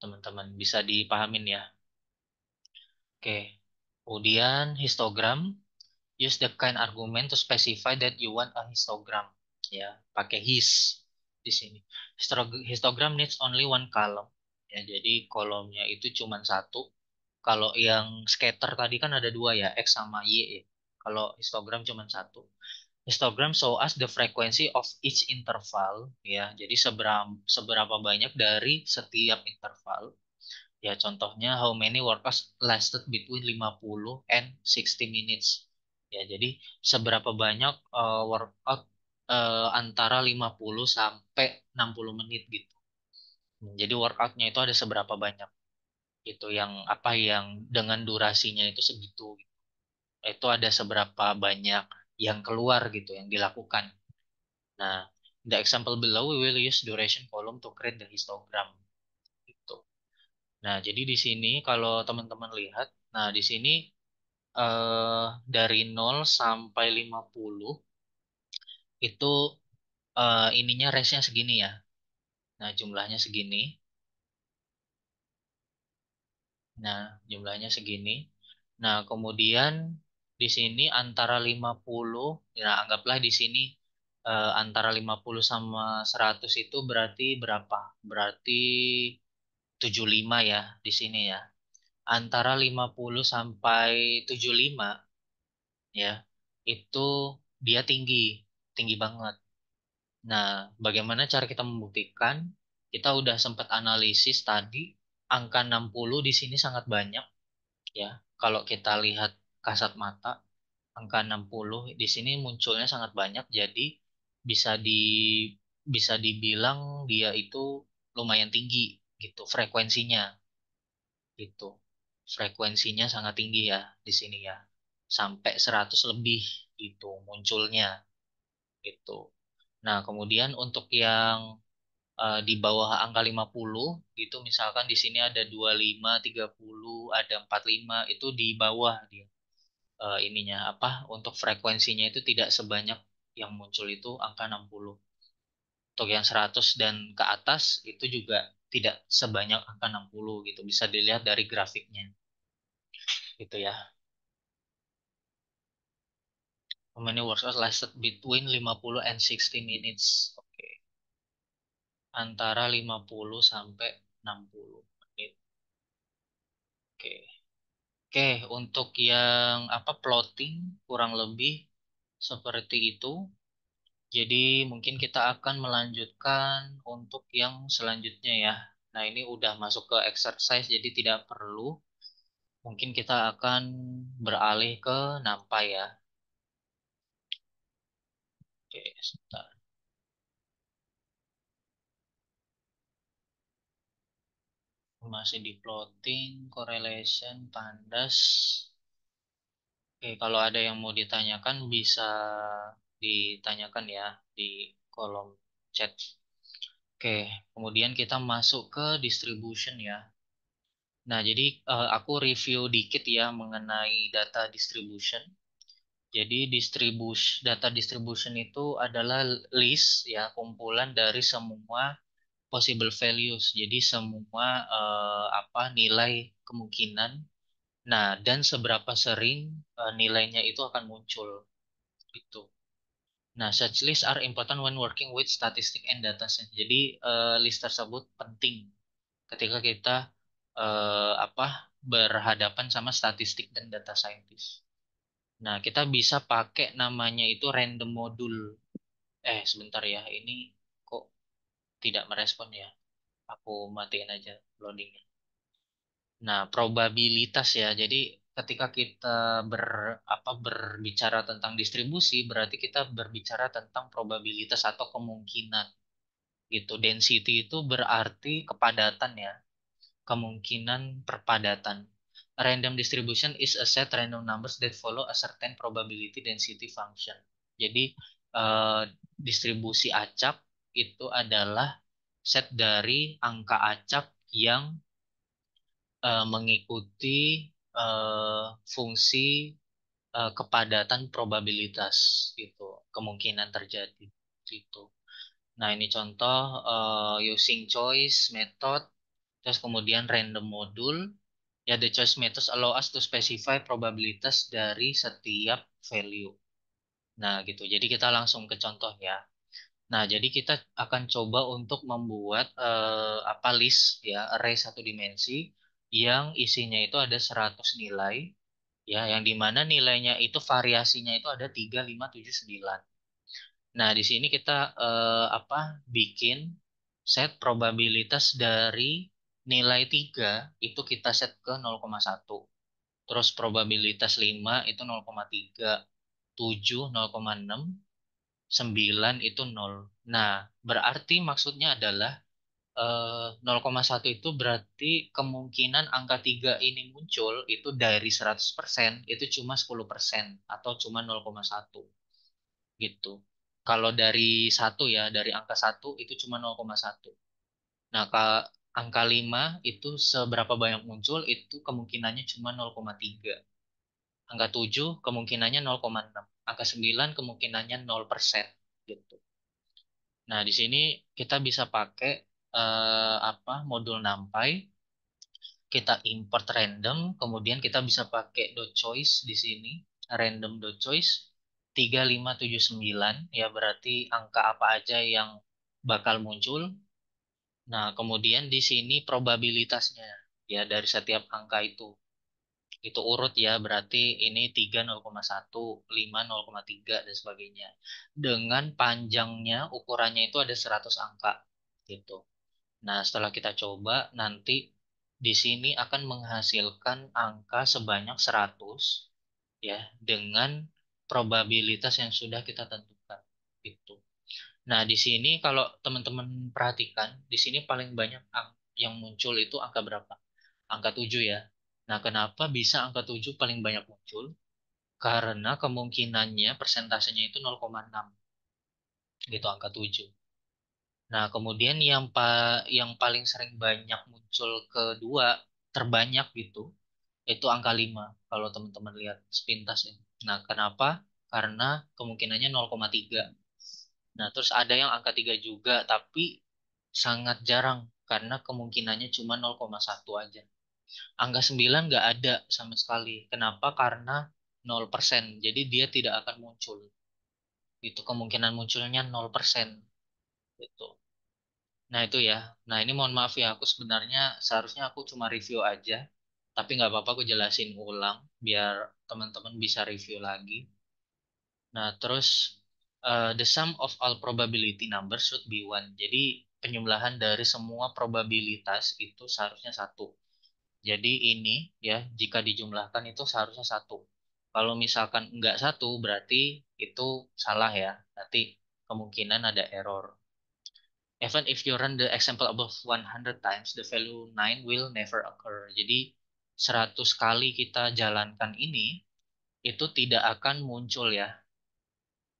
Teman-teman bisa dipahamin ya. Oke. Kemudian histogram. Use the kind argument to specify that you want a histogram. Ya, pakai his di sini. Histogram needs only one column. Ya, jadi kolomnya itu cuma satu. Kalau yang scatter tadi kan ada dua ya, x sama y. Ya. Kalau histogram cuma satu. Histogram show us the frequency of each interval. Ya, jadi seberapa seberapa banyak dari setiap interval. Ya contohnya how many workouts lasted between 50 and 60 minutes. Ya jadi seberapa banyak uh, workout uh, antara 50 sampai 60 menit gitu. Jadi workoutnya itu ada seberapa banyak itu yang apa yang dengan durasinya itu segitu gitu. Itu ada seberapa banyak yang keluar gitu yang dilakukan. Nah, the example below we will use duration column to create the histogram Nah, jadi di sini kalau teman-teman lihat, nah di sini eh, dari 0 sampai 50 itu eh, ininya range segini ya. Nah, jumlahnya segini. Nah, jumlahnya segini. Nah, kemudian di sini antara 50, ya anggaplah di sini eh, antara 50 sama 100 itu berarti berapa? Berarti 75 ya di sini ya. Antara 50 sampai 75 ya, itu dia tinggi, tinggi banget. Nah, bagaimana cara kita membuktikan? Kita udah sempat analisis tadi angka 60 di sini sangat banyak ya. Kalau kita lihat kasat mata angka 60 di sini munculnya sangat banyak jadi bisa di bisa dibilang dia itu lumayan tinggi gitu frekuensinya gitu frekuensinya sangat tinggi ya di sini ya sampai 100 lebih gitu munculnya gitu nah kemudian untuk yang uh, di bawah angka 50 gitu misalkan di sini ada 25 30 ada 45 itu di bawah dia uh, ininya apa untuk frekuensinya itu tidak sebanyak yang muncul itu angka 60 untuk yang 100 dan ke atas itu juga tidak sebanyak angka 60 gitu bisa dilihat dari grafiknya gitu ya how many workouts lasted between 50 and 60 minutes oke okay. antara 50 sampai 60 menit oke okay. oke okay, untuk yang apa plotting kurang lebih seperti itu jadi mungkin kita akan melanjutkan untuk yang selanjutnya ya. Nah ini udah masuk ke exercise jadi tidak perlu. Mungkin kita akan beralih ke nampai ya. Oke, sebentar. Masih di plotting, correlation, pandas. Oke, kalau ada yang mau ditanyakan bisa ditanyakan ya di kolom chat. Oke, kemudian kita masuk ke distribution ya. Nah, jadi eh, aku review dikit ya mengenai data distribution. Jadi distribusi data distribution itu adalah list ya kumpulan dari semua possible values. Jadi semua uh, apa nilai kemungkinan. Nah, dan seberapa sering uh, nilainya itu akan muncul. itu Nah, such list are important when working with statistic and data set. Jadi uh, list tersebut penting ketika kita uh, apa berhadapan sama statistik dan data scientist. Nah, kita bisa pakai namanya itu random module. Eh, sebentar ya. Ini kok tidak merespon ya. Aku matiin aja loadingnya. Nah, probabilitas ya. Jadi ketika kita ber apa berbicara tentang distribusi berarti kita berbicara tentang probabilitas atau kemungkinan gitu density itu berarti kepadatan ya kemungkinan perpadatan random distribution is a set random numbers that follow a certain probability density function jadi uh, distribusi acak itu adalah set dari angka acak yang uh, mengikuti uh, fungsi uh, kepadatan probabilitas gitu kemungkinan terjadi gitu. Nah ini contoh uh, using choice method terus kemudian random module ya the choice method allow us to specify probabilitas dari setiap value. Nah gitu. Jadi kita langsung ke contoh ya. Nah, jadi kita akan coba untuk membuat uh, apa list ya, array satu dimensi yang isinya itu ada 100 nilai ya yang dimana nilainya itu variasinya itu ada 3, 5, 7, 9. Nah, di sini kita eh, apa bikin set probabilitas dari nilai 3 itu kita set ke 0,1. Terus probabilitas 5 itu 0,3, 7 0,6, 9 itu 0. Nah, berarti maksudnya adalah 0,1 eh, itu berarti kemungkinan angka 3 ini muncul itu dari 100% itu cuma 10% atau cuma 0,1 gitu. Kalau dari 1 ya, dari angka 1 itu cuma 0,1. Nah, ke angka 5 itu seberapa banyak muncul itu kemungkinannya cuma 0,3. Angka 7 kemungkinannya 0,6. Angka 9 kemungkinannya 0% gitu. Nah, di sini kita bisa pakai eh, apa modul NumPy kita import random, kemudian kita bisa pakai dot choice di sini, random dot choice 3579, ya berarti angka apa aja yang bakal muncul. Nah, kemudian di sini probabilitasnya, ya dari setiap angka itu. Itu urut ya, berarti ini 3.0,1, 5.0,3 dan sebagainya. Dengan panjangnya, ukurannya itu ada 100 angka. Gitu. Nah, setelah kita coba nanti di sini akan menghasilkan angka sebanyak 100 ya dengan probabilitas yang sudah kita tentukan gitu. Nah, di sini kalau teman-teman perhatikan, di sini paling banyak yang muncul itu angka berapa? Angka 7 ya. Nah, kenapa bisa angka 7 paling banyak muncul? Karena kemungkinannya persentasenya itu 0,6. Gitu angka 7. Nah, kemudian yang pa yang paling sering banyak muncul kedua terbanyak gitu itu angka 5 kalau teman-teman lihat sepintas ini. Ya. Nah, kenapa? Karena kemungkinannya 0,3. Nah, terus ada yang angka 3 juga tapi sangat jarang karena kemungkinannya cuma 0,1 aja. Angka 9 nggak ada sama sekali. Kenapa? Karena 0%. Jadi dia tidak akan muncul. Itu kemungkinan munculnya 0% gitu. Nah itu ya. Nah ini mohon maaf ya, aku sebenarnya seharusnya aku cuma review aja, tapi nggak apa-apa aku jelasin ulang biar teman-teman bisa review lagi. Nah terus uh, the sum of all probability numbers should be one. Jadi penjumlahan dari semua probabilitas itu seharusnya satu. Jadi ini ya jika dijumlahkan itu seharusnya satu. Kalau misalkan nggak satu berarti itu salah ya. Nanti kemungkinan ada error even if you run the example above 100 times, the value 9 will never occur. Jadi 100 kali kita jalankan ini, itu tidak akan muncul ya.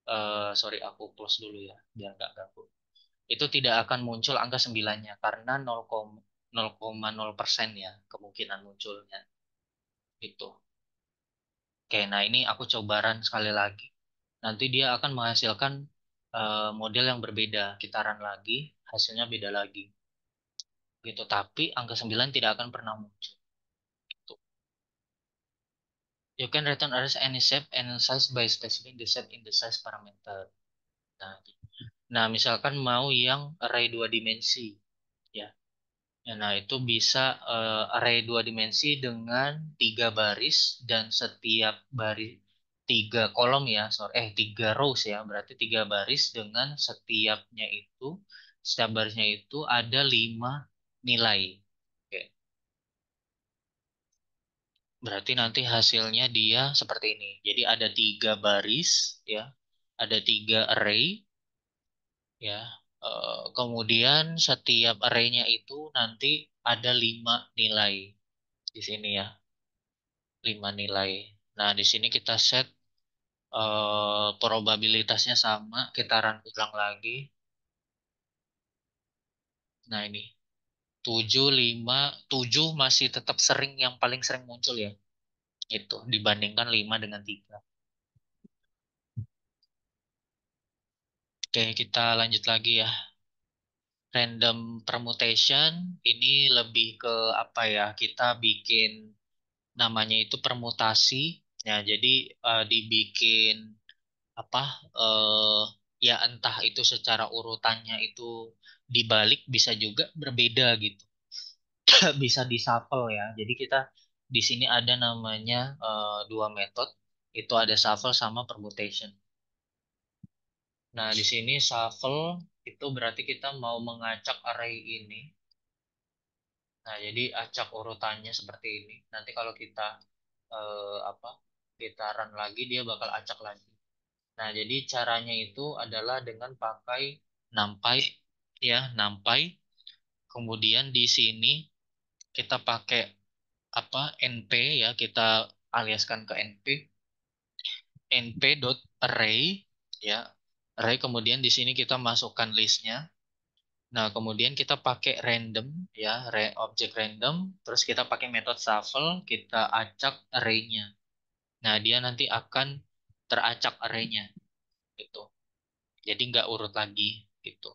Uh, sorry, aku close dulu ya, biar nggak ganggu. Itu tidak akan muncul angka 9-nya, karena 0,0% ya kemungkinan munculnya. Itu. Oke, nah ini aku coba sekali lagi. Nanti dia akan menghasilkan Eh, model yang berbeda, kitaran lagi, hasilnya beda lagi. Gitu, tapi angka 9 tidak akan pernah muncul. Gitu. You can return arrays any shape and size by specifying the shape in the size parameter. Nah, gitu. nah misalkan mau yang array dua dimensi, ya. ya nah, itu bisa uh, array dua dimensi dengan tiga baris dan setiap baris tiga kolom ya, sorry, eh tiga rows ya, berarti tiga baris dengan setiapnya itu, setiap barisnya itu ada lima nilai. Oke. Berarti nanti hasilnya dia seperti ini. Jadi ada tiga baris ya, ada tiga array ya. Eh, kemudian setiap arraynya itu nanti ada lima nilai di sini ya. lima nilai. Nah, di sini kita set Eh, probabilitasnya sama, kita run ulang lagi. Nah ini, 7, 5, 7 masih tetap sering yang paling sering muncul ya. Itu, dibandingkan 5 dengan 3. Oke, kita lanjut lagi ya. Random permutation, ini lebih ke apa ya, kita bikin namanya itu permutasi teknisnya. Jadi uh, dibikin apa uh, ya entah itu secara urutannya itu dibalik bisa juga berbeda gitu. [CLEARS THROAT] bisa disapel ya. Jadi kita di sini ada namanya uh, dua metode itu ada shuffle sama permutation. Nah, di sini shuffle itu berarti kita mau mengacak array ini. Nah, jadi acak urutannya seperti ini. Nanti kalau kita eh, apa getaran lagi dia bakal acak lagi nah jadi caranya itu adalah dengan pakai nampai ya nampai kemudian di sini kita pakai apa np ya kita aliaskan ke np np dot array ya array kemudian di sini kita masukkan listnya Nah, kemudian kita pakai random ya, object random, terus kita pakai metode shuffle, kita acak arraynya. Nah, dia nanti akan teracak arenya gitu. Jadi nggak urut lagi gitu.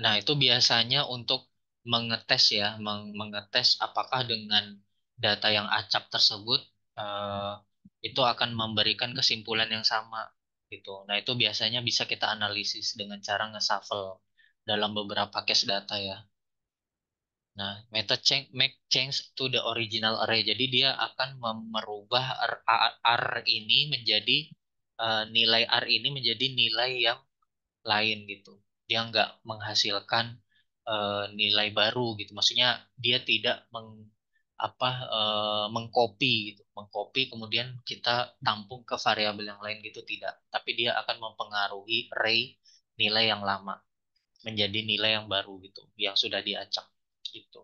Nah, itu biasanya untuk mengetes ya, meng mengetes apakah dengan data yang acak tersebut uh, itu akan memberikan kesimpulan yang sama gitu. Nah, itu biasanya bisa kita analisis dengan cara nge dalam beberapa case data ya. Nah, meta change make change to the original array. Jadi dia akan merubah R, R ini menjadi uh, nilai R ini menjadi nilai yang lain gitu. Dia nggak menghasilkan uh, nilai baru gitu. Maksudnya dia tidak meng apa uh, mengcopy gitu. Mengcopy kemudian kita tampung ke variabel yang lain gitu tidak. Tapi dia akan mempengaruhi array nilai yang lama menjadi nilai yang baru gitu, yang sudah diacak gitu.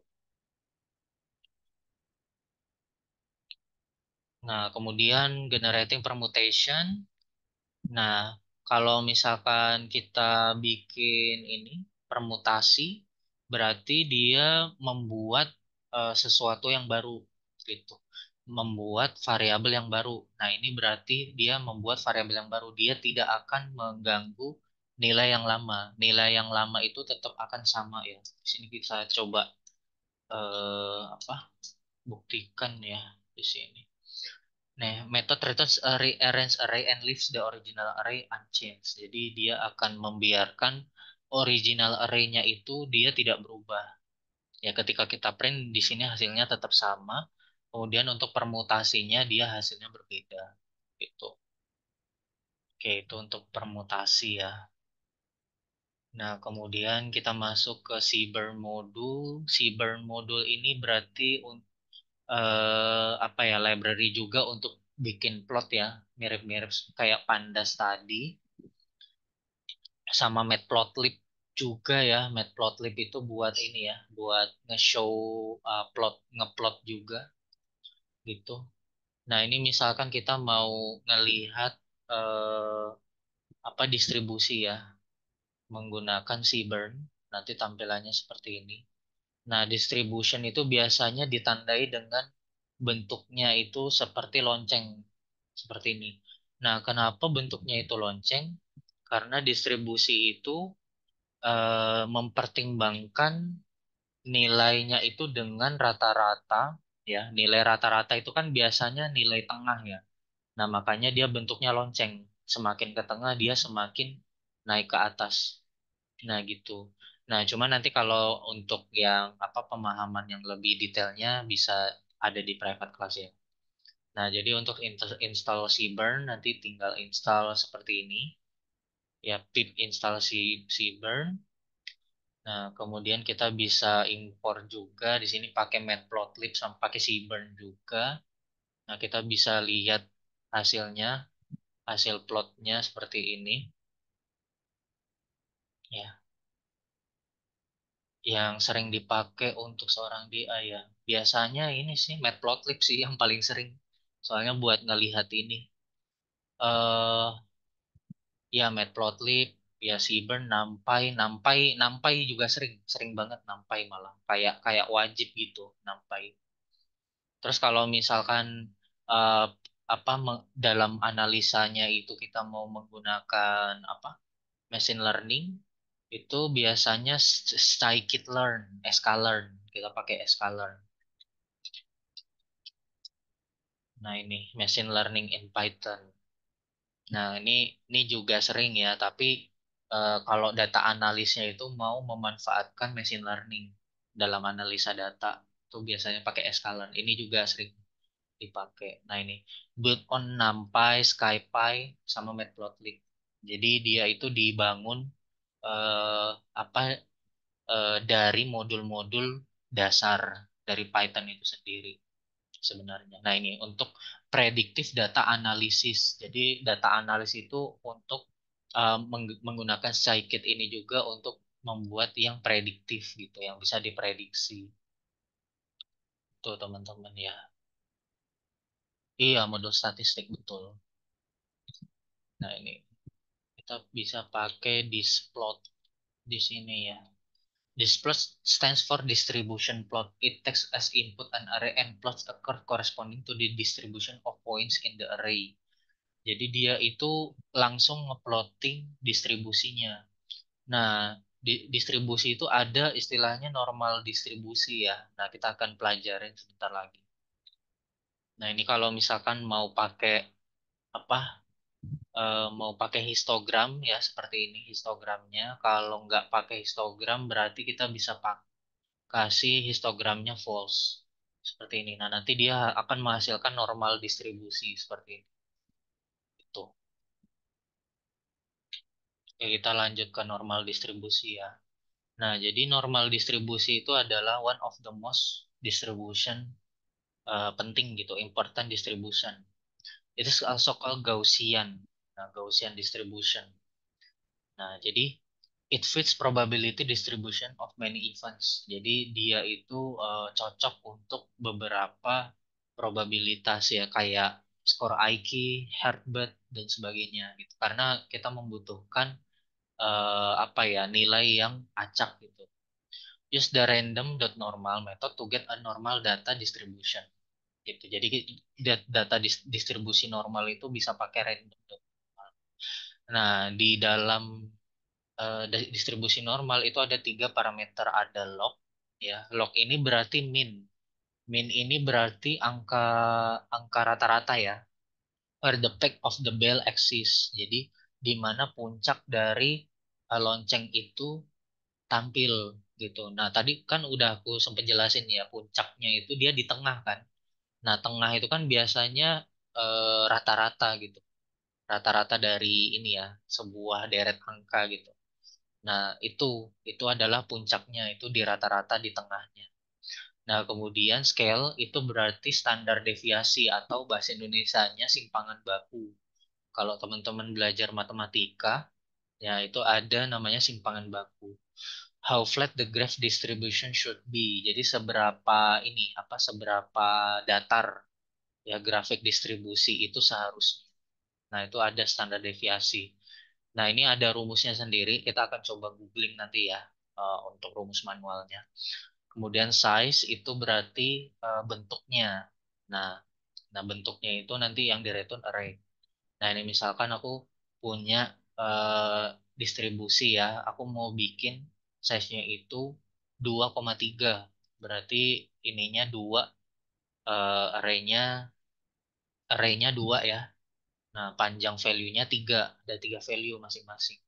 Nah, kemudian generating permutation. Nah, kalau misalkan kita bikin ini permutasi, berarti dia membuat uh, sesuatu yang baru gitu membuat variabel yang baru. Nah, ini berarti dia membuat variabel yang baru. Dia tidak akan mengganggu nilai yang lama. Nilai yang lama itu tetap akan sama ya. Di sini kita coba eh, apa? buktikan ya di sini. Nah, method returns array eh, arrange array and leaves the original array unchanged. Jadi dia akan membiarkan original array-nya itu dia tidak berubah. Ya, ketika kita print di sini hasilnya tetap sama. Kemudian untuk permutasinya dia hasilnya berbeda. Gitu. Oke, itu untuk permutasi ya. Nah, kemudian kita masuk ke cyber modul Cyber modul ini berarti uh, apa ya library juga untuk bikin plot ya, mirip-mirip kayak pandas tadi. Sama matplotlib juga ya, matplotlib itu buat ini ya, buat nge-show uh, plot, ngeplot juga gitu. Nah, ini misalkan kita mau ngelihat uh, apa distribusi ya menggunakan Seaburn. Nanti tampilannya seperti ini. Nah, distribution itu biasanya ditandai dengan bentuknya itu seperti lonceng. Seperti ini. Nah, kenapa bentuknya itu lonceng? Karena distribusi itu e, mempertimbangkan nilainya itu dengan rata-rata ya nilai rata-rata itu kan biasanya nilai tengah ya nah makanya dia bentuknya lonceng semakin ke tengah dia semakin naik ke atas Nah, gitu. Nah, cuman nanti kalau untuk yang apa pemahaman yang lebih detailnya bisa ada di private class ya. Nah, jadi untuk install Seaburn nanti tinggal install seperti ini. Ya, pip install Seaburn. Nah, kemudian kita bisa import juga di sini pakai matplotlib sama pakai Seaburn juga. Nah, kita bisa lihat hasilnya, hasil plotnya seperti ini ya yang sering dipakai untuk seorang BI ya biasanya ini sih matplotlib sih yang paling sering soalnya buat ngelihat ini eh ya matplotlib ya seaborn nampai nampai numpy juga sering sering banget nampai malah kayak kayak wajib gitu nampai terus kalau misalkan uh, apa dalam analisanya itu kita mau menggunakan apa machine learning itu biasanya scikit-learn, SK-learn. Kita pakai SK-learn. Nah, ini machine learning in Python. Nah, ini ini juga sering ya, tapi e, kalau data analisnya itu mau memanfaatkan machine learning dalam analisa data, itu biasanya pakai SK-learn. Ini juga sering dipakai. Nah, ini build on NumPy, SkyPy sama Matplotlib. Jadi dia itu dibangun eh, apa eh, dari modul-modul dasar dari Python itu sendiri sebenarnya. Nah, ini untuk prediktif data analisis. Jadi data analis itu untuk eh, menggunakan scikit ini juga untuk membuat yang prediktif gitu, yang bisa diprediksi. Tuh teman-teman ya. Iya, modul statistik betul. Nah, ini kita bisa pakai displot di sini ya. Displot stands for distribution plot. It takes as input an array and plots a corresponding to the distribution of points in the array. Jadi dia itu langsung ngeplotting distribusinya. Nah, di distribusi itu ada istilahnya normal distribusi ya. Nah, kita akan pelajarin sebentar lagi. Nah, ini kalau misalkan mau pakai apa uh, mau pakai histogram ya seperti ini histogramnya. Kalau nggak pakai histogram berarti kita bisa pak kasih histogramnya false seperti ini. Nah nanti dia akan menghasilkan normal distribusi seperti ini. Itu. Oke, kita lanjut ke normal distribusi ya. Nah jadi normal distribusi itu adalah one of the most distribution uh, penting gitu, important distribution. itu is also called Gaussian. Nah, Gaussian distribution. Nah, jadi it fits probability distribution of many events. Jadi dia itu uh, cocok untuk beberapa probabilitas ya kayak skor IQ, Herbert dan sebagainya gitu. Karena kita membutuhkan uh, apa ya nilai yang acak gitu. Use the random dot normal method to get a normal data distribution. Gitu. Jadi data distribusi normal itu bisa pakai random Nah, di dalam uh, distribusi normal itu ada tiga parameter. Ada log, ya. Log ini berarti min. Min ini berarti angka angka rata-rata ya. or the peak of the bell axis. Jadi, di mana puncak dari uh, lonceng itu tampil gitu. Nah, tadi kan udah aku sempat jelasin ya, puncaknya itu dia di tengah kan. Nah, tengah itu kan biasanya eh, rata-rata uh, rata -rata, gitu rata-rata dari ini ya sebuah deret angka gitu. Nah itu itu adalah puncaknya itu di rata-rata di tengahnya. Nah kemudian scale itu berarti standar deviasi atau bahasa Indonesia-nya simpangan baku. Kalau teman-teman belajar matematika ya itu ada namanya simpangan baku. How flat the graph distribution should be. Jadi seberapa ini apa seberapa datar ya grafik distribusi itu seharusnya Nah, itu ada standar deviasi. Nah, ini ada rumusnya sendiri. Kita akan coba googling nanti ya eh, untuk rumus manualnya. Kemudian size itu berarti eh, bentuknya. Nah, nah bentuknya itu nanti yang direturn array. Nah, ini misalkan aku punya eh, distribusi ya. Aku mau bikin size-nya itu 2,3. Berarti ininya 2 uh, arraynya arraynya dua ya Nah, panjang value-nya 3, ada 3 value masing-masing.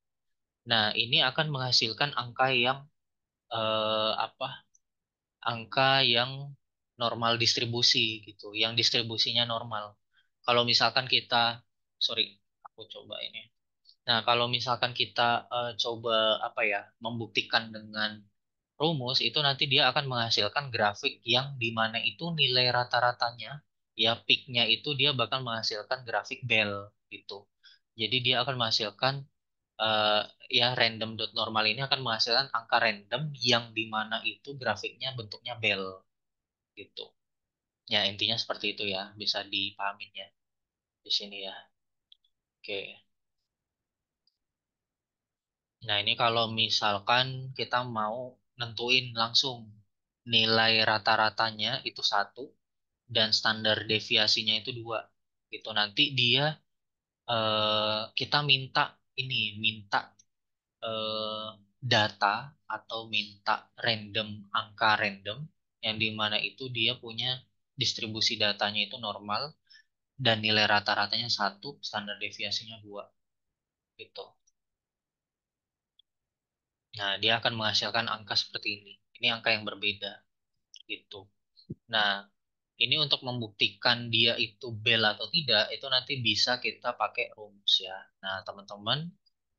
Nah, ini akan menghasilkan angka yang eh, apa? Angka yang normal distribusi gitu, yang distribusinya normal. Kalau misalkan kita sorry, aku coba ini. Nah, kalau misalkan kita eh, coba apa ya, membuktikan dengan rumus itu nanti dia akan menghasilkan grafik yang di mana itu nilai rata-ratanya ya peaknya itu dia bakal menghasilkan grafik bell gitu jadi dia akan menghasilkan uh, ya random dot normal ini akan menghasilkan angka random yang dimana itu grafiknya bentuknya bell gitu ya intinya seperti itu ya bisa dipahamin ya di sini ya oke nah ini kalau misalkan kita mau nentuin langsung nilai rata-ratanya itu satu dan standar deviasinya itu dua gitu nanti dia uh, kita minta ini minta uh, data atau minta random angka random yang dimana itu dia punya distribusi datanya itu normal dan nilai rata-ratanya satu standar deviasinya dua gitu nah dia akan menghasilkan angka seperti ini ini angka yang berbeda gitu nah ini untuk membuktikan dia itu bel atau tidak itu nanti bisa kita pakai rumus ya. Nah, teman-teman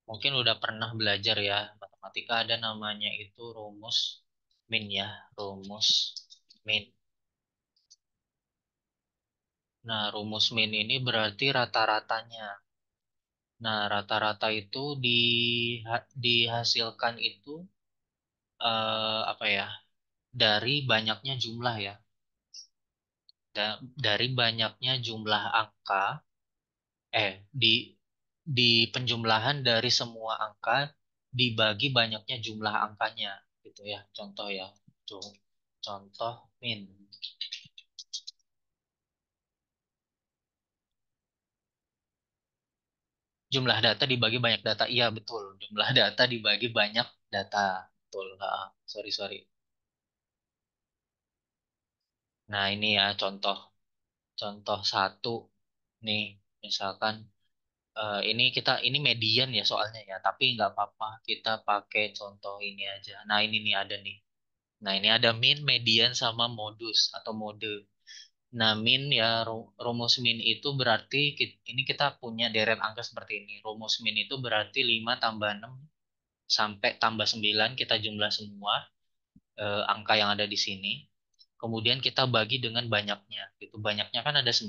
mungkin udah pernah belajar ya matematika ada namanya itu rumus min ya, rumus min. Nah, rumus min ini berarti rata-ratanya. Nah, rata-rata itu di dihasilkan itu uh, apa ya? dari banyaknya jumlah ya da dari banyaknya jumlah angka eh di di penjumlahan dari semua angka dibagi banyaknya jumlah angkanya gitu ya contoh ya contoh min jumlah data dibagi banyak data iya betul jumlah data dibagi banyak data betul ha, sorry sorry Nah, ini ya contoh contoh satu nih, misalkan uh, ini kita ini median ya soalnya ya, tapi nggak apa-apa kita pakai contoh ini aja. Nah, ini nih ada nih. Nah, ini ada min, median sama modus atau mode. Nah, min ya rumus min itu berarti ini kita punya deret angka seperti ini. Rumus min itu berarti 5 tambah 6 sampai tambah 9 kita jumlah semua eh, angka yang ada di sini kemudian kita bagi dengan banyaknya gitu banyaknya kan ada 9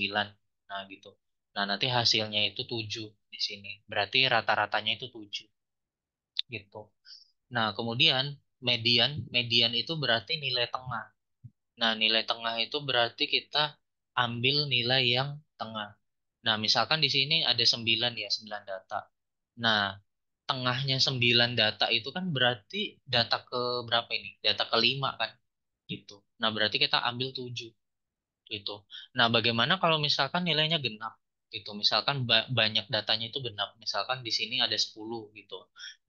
nah gitu nah nanti hasilnya itu 7 di sini berarti rata-ratanya itu 7 gitu nah kemudian median median itu berarti nilai tengah nah nilai tengah itu berarti kita ambil nilai yang tengah nah misalkan di sini ada 9 ya 9 data nah tengahnya 9 data itu kan berarti data ke berapa ini? Data kelima kan. Gitu. Nah, berarti kita ambil 7 gitu. Nah, bagaimana kalau misalkan nilainya genap gitu. Misalkan ba banyak datanya itu genap. Misalkan di sini ada 10 gitu.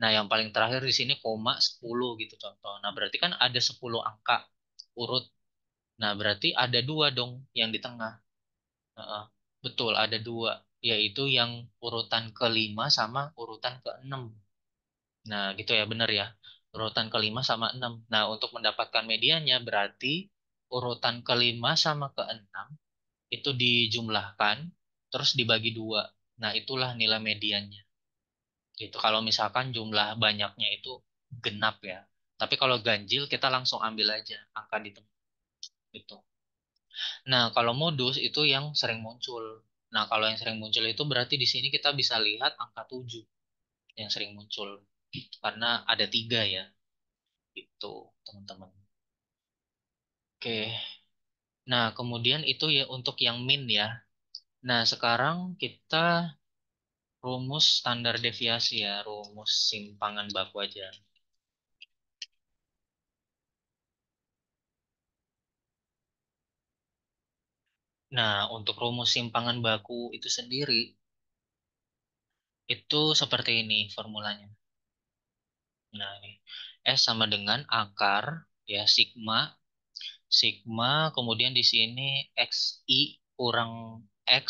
Nah, yang paling terakhir di sini koma 10 gitu contoh. Nah, berarti kan ada 10 angka urut. Nah, berarti ada dua dong yang di tengah. Uh, betul, ada dua yaitu yang urutan kelima sama urutan keenam. Nah, gitu ya, benar ya urutan kelima sama enam. Nah, untuk mendapatkan medianya, berarti urutan kelima sama keenam itu dijumlahkan terus dibagi dua. Nah, itulah nilai mediannya. Itu Kalau misalkan jumlah banyaknya itu genap ya. Tapi kalau ganjil kita langsung ambil aja angka di tempat gitu. Nah, kalau modus itu yang sering muncul. Nah, kalau yang sering muncul itu berarti di sini kita bisa lihat angka 7 yang sering muncul karena ada tiga ya itu teman-teman oke nah kemudian itu ya untuk yang min ya nah sekarang kita rumus standar deviasi ya rumus simpangan baku aja Nah, untuk rumus simpangan baku itu sendiri, itu seperti ini formulanya. Nah, ini S sama dengan akar ya sigma sigma kemudian di sini xi kurang x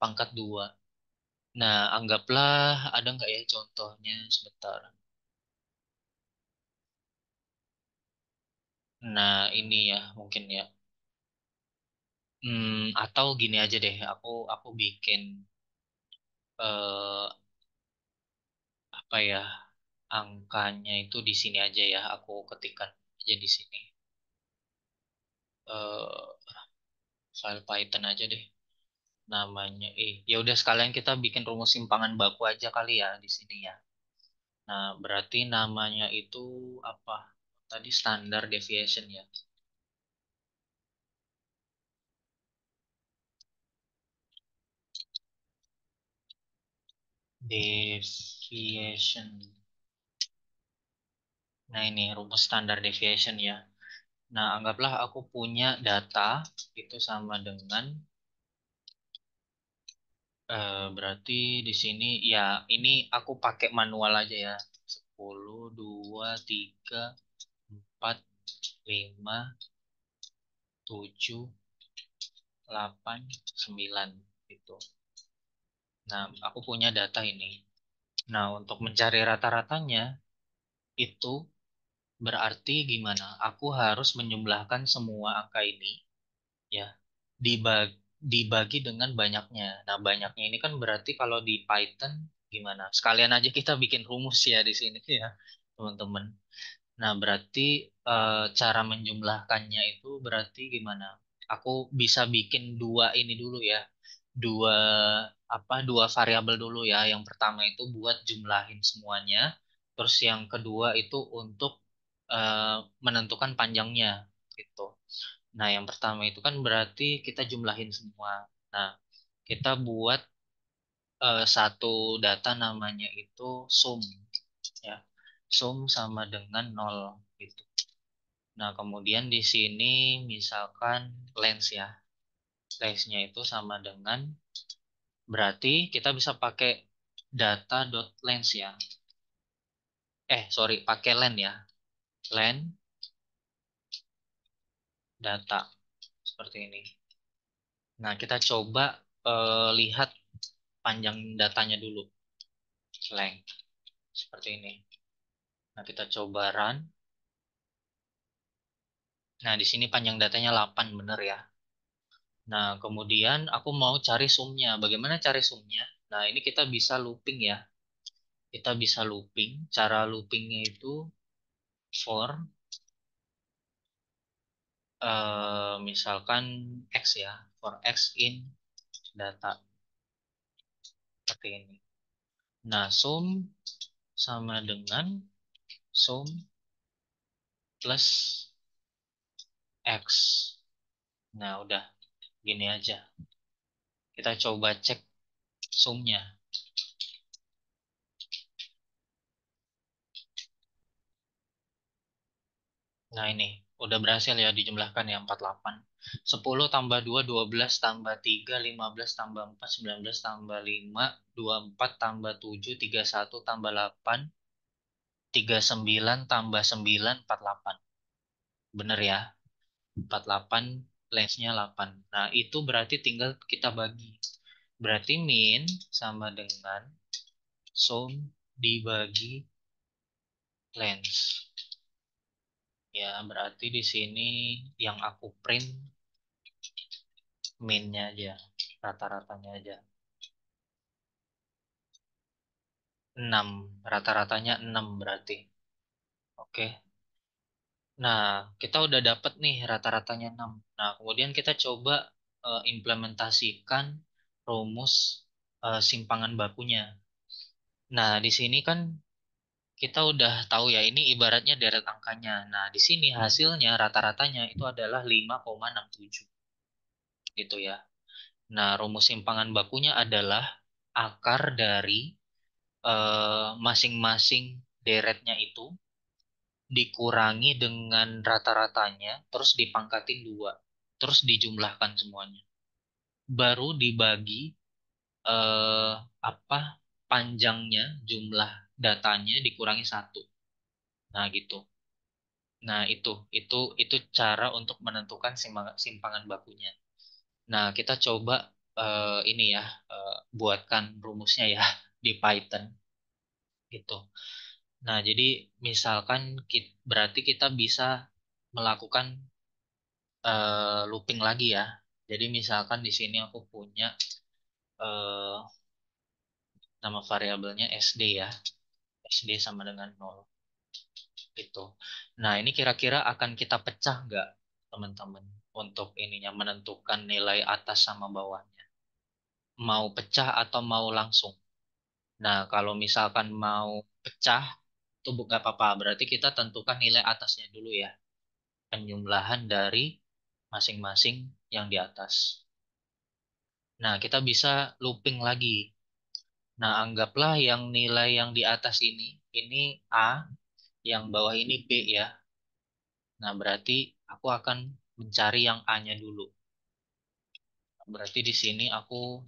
pangkat 2. Nah, anggaplah ada nggak ya contohnya sebentar. Nah, ini ya mungkin ya. Hmm, atau gini aja deh, aku aku bikin eh, apa ya? angkanya itu di sini aja ya aku ketikkan aja di sini uh, file Python aja deh namanya eh ya udah sekalian kita bikin rumus simpangan baku aja kali ya di sini ya nah berarti namanya itu apa tadi standar deviation ya deviation Nah, ini rumus standar deviation ya. Nah, anggaplah aku punya data itu sama dengan uh, berarti di sini ya ini aku pakai manual aja ya. 10 2 3 4 5 7 8 9 itu. Nah, aku punya data ini. Nah, untuk mencari rata-ratanya itu Berarti gimana? Aku harus menjumlahkan semua angka ini, ya, dibagi, dibagi dengan banyaknya. Nah, banyaknya ini kan berarti kalau di Python gimana? Sekalian aja kita bikin rumus ya di sini [LAUGHS] ya, teman-teman. Nah, berarti e, cara menjumlahkannya itu berarti gimana? Aku bisa bikin dua ini dulu ya, dua apa dua variabel dulu ya. Yang pertama itu buat jumlahin semuanya, terus yang kedua itu untuk Eh, menentukan panjangnya gitu. Nah, yang pertama itu kan berarti kita jumlahin semua. Nah, kita buat uh, satu data namanya itu sum ya. Sum sama dengan nol gitu. Nah, kemudian di sini misalkan lens ya. Lensnya itu sama dengan berarti kita bisa pakai data lens, ya. Eh, sorry, pakai lens, ya land data seperti ini. Nah, kita coba eh, lihat panjang datanya dulu. Length seperti ini. Nah, kita coba run. Nah, di sini panjang datanya 8 benar ya. Nah, kemudian aku mau cari sumnya. Bagaimana cari sumnya? Nah, ini kita bisa looping ya. Kita bisa looping. Cara loopingnya itu for uh, misalkan X ya, for X in data seperti ini. Nah, sum sama dengan sum plus X. Nah, udah gini aja. Kita coba cek sumnya. Nah ini, udah berhasil ya dijumlahkan ya 48. 10 tambah 2, 12 tambah 3, 15 tambah 4, 19 tambah 5, 24 tambah 7, 31 tambah 8, 39 tambah 9, 48. Bener ya? 48, lensnya 8. Nah itu berarti tinggal kita bagi. Berarti min sama dengan sum dibagi lens. Ya, berarti di sini yang aku print minnya aja, rata-ratanya aja. 6, rata-ratanya 6 berarti. Oke. Nah, kita udah dapat nih rata-ratanya 6. Nah, kemudian kita coba uh, implementasikan rumus uh, simpangan bakunya. Nah, di sini kan kita udah tahu ya ini ibaratnya deret angkanya. Nah, di sini hmm. hasilnya rata-ratanya itu adalah 5,67. Gitu ya. Nah, rumus simpangan bakunya adalah akar dari eh, masing-masing eh, deretnya itu dikurangi dengan rata-ratanya, terus dipangkatin dua, terus dijumlahkan semuanya. Baru dibagi eh, apa panjangnya jumlah datanya dikurangi satu. Nah gitu. Nah itu itu itu cara untuk menentukan simpangan bakunya. Nah kita coba uh, ini ya uh, buatkan rumusnya ya [LAUGHS] di Python gitu. Nah jadi misalkan kita, berarti kita bisa melakukan uh, looping lagi ya. Jadi misalkan di sini aku punya uh, nama variabelnya SD ya. SD sama dengan 0. Gitu. Nah, ini kira-kira akan kita pecah nggak, teman-teman, untuk ininya menentukan nilai atas sama bawahnya. Mau pecah atau mau langsung? Nah, kalau misalkan mau pecah, itu bukan apa-apa. Berarti kita tentukan nilai atasnya dulu ya. Penjumlahan dari masing-masing yang di atas. Nah, kita bisa looping lagi Nah, anggaplah yang nilai yang di atas ini, ini A, yang bawah ini B ya. Nah, berarti aku akan mencari yang A-nya dulu. Berarti di sini aku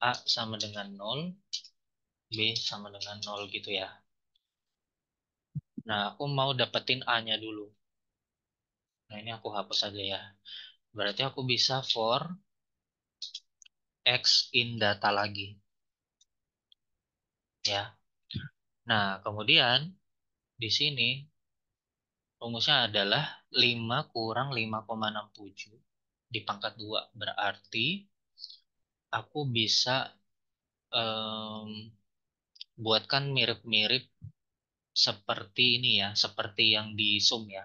A sama dengan 0, B sama dengan 0 gitu ya. Nah, aku mau dapetin A-nya dulu. Nah, ini aku hapus aja ya. Berarti aku bisa for X in data lagi ya. Nah, kemudian di sini rumusnya adalah 5 kurang 5,67 dipangkat 2. Berarti aku bisa um, buatkan mirip-mirip seperti ini ya, seperti yang di sum ya.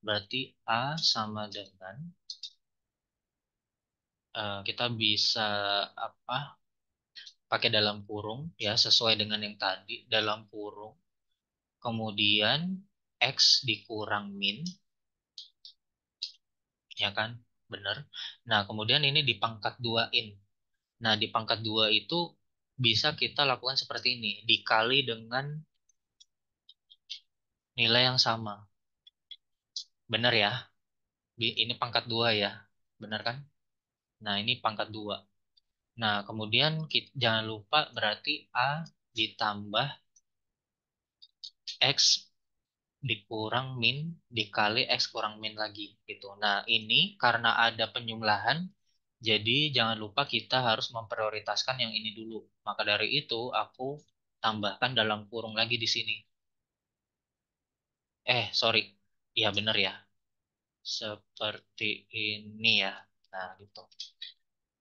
Berarti A sama dengan uh, kita bisa apa pakai dalam kurung ya sesuai dengan yang tadi dalam kurung kemudian x dikurang min ya kan bener nah kemudian ini dipangkat dua in nah dipangkat dua itu bisa kita lakukan seperti ini dikali dengan nilai yang sama benar ya ini pangkat dua ya benar kan nah ini pangkat dua Nah, kemudian kita, jangan lupa berarti A ditambah X dikurang min dikali X kurang min lagi. gitu. Nah, ini karena ada penjumlahan, jadi jangan lupa kita harus memprioritaskan yang ini dulu. Maka dari itu aku tambahkan dalam kurung lagi di sini. Eh, sorry. Iya benar ya. Seperti ini ya. Nah, gitu.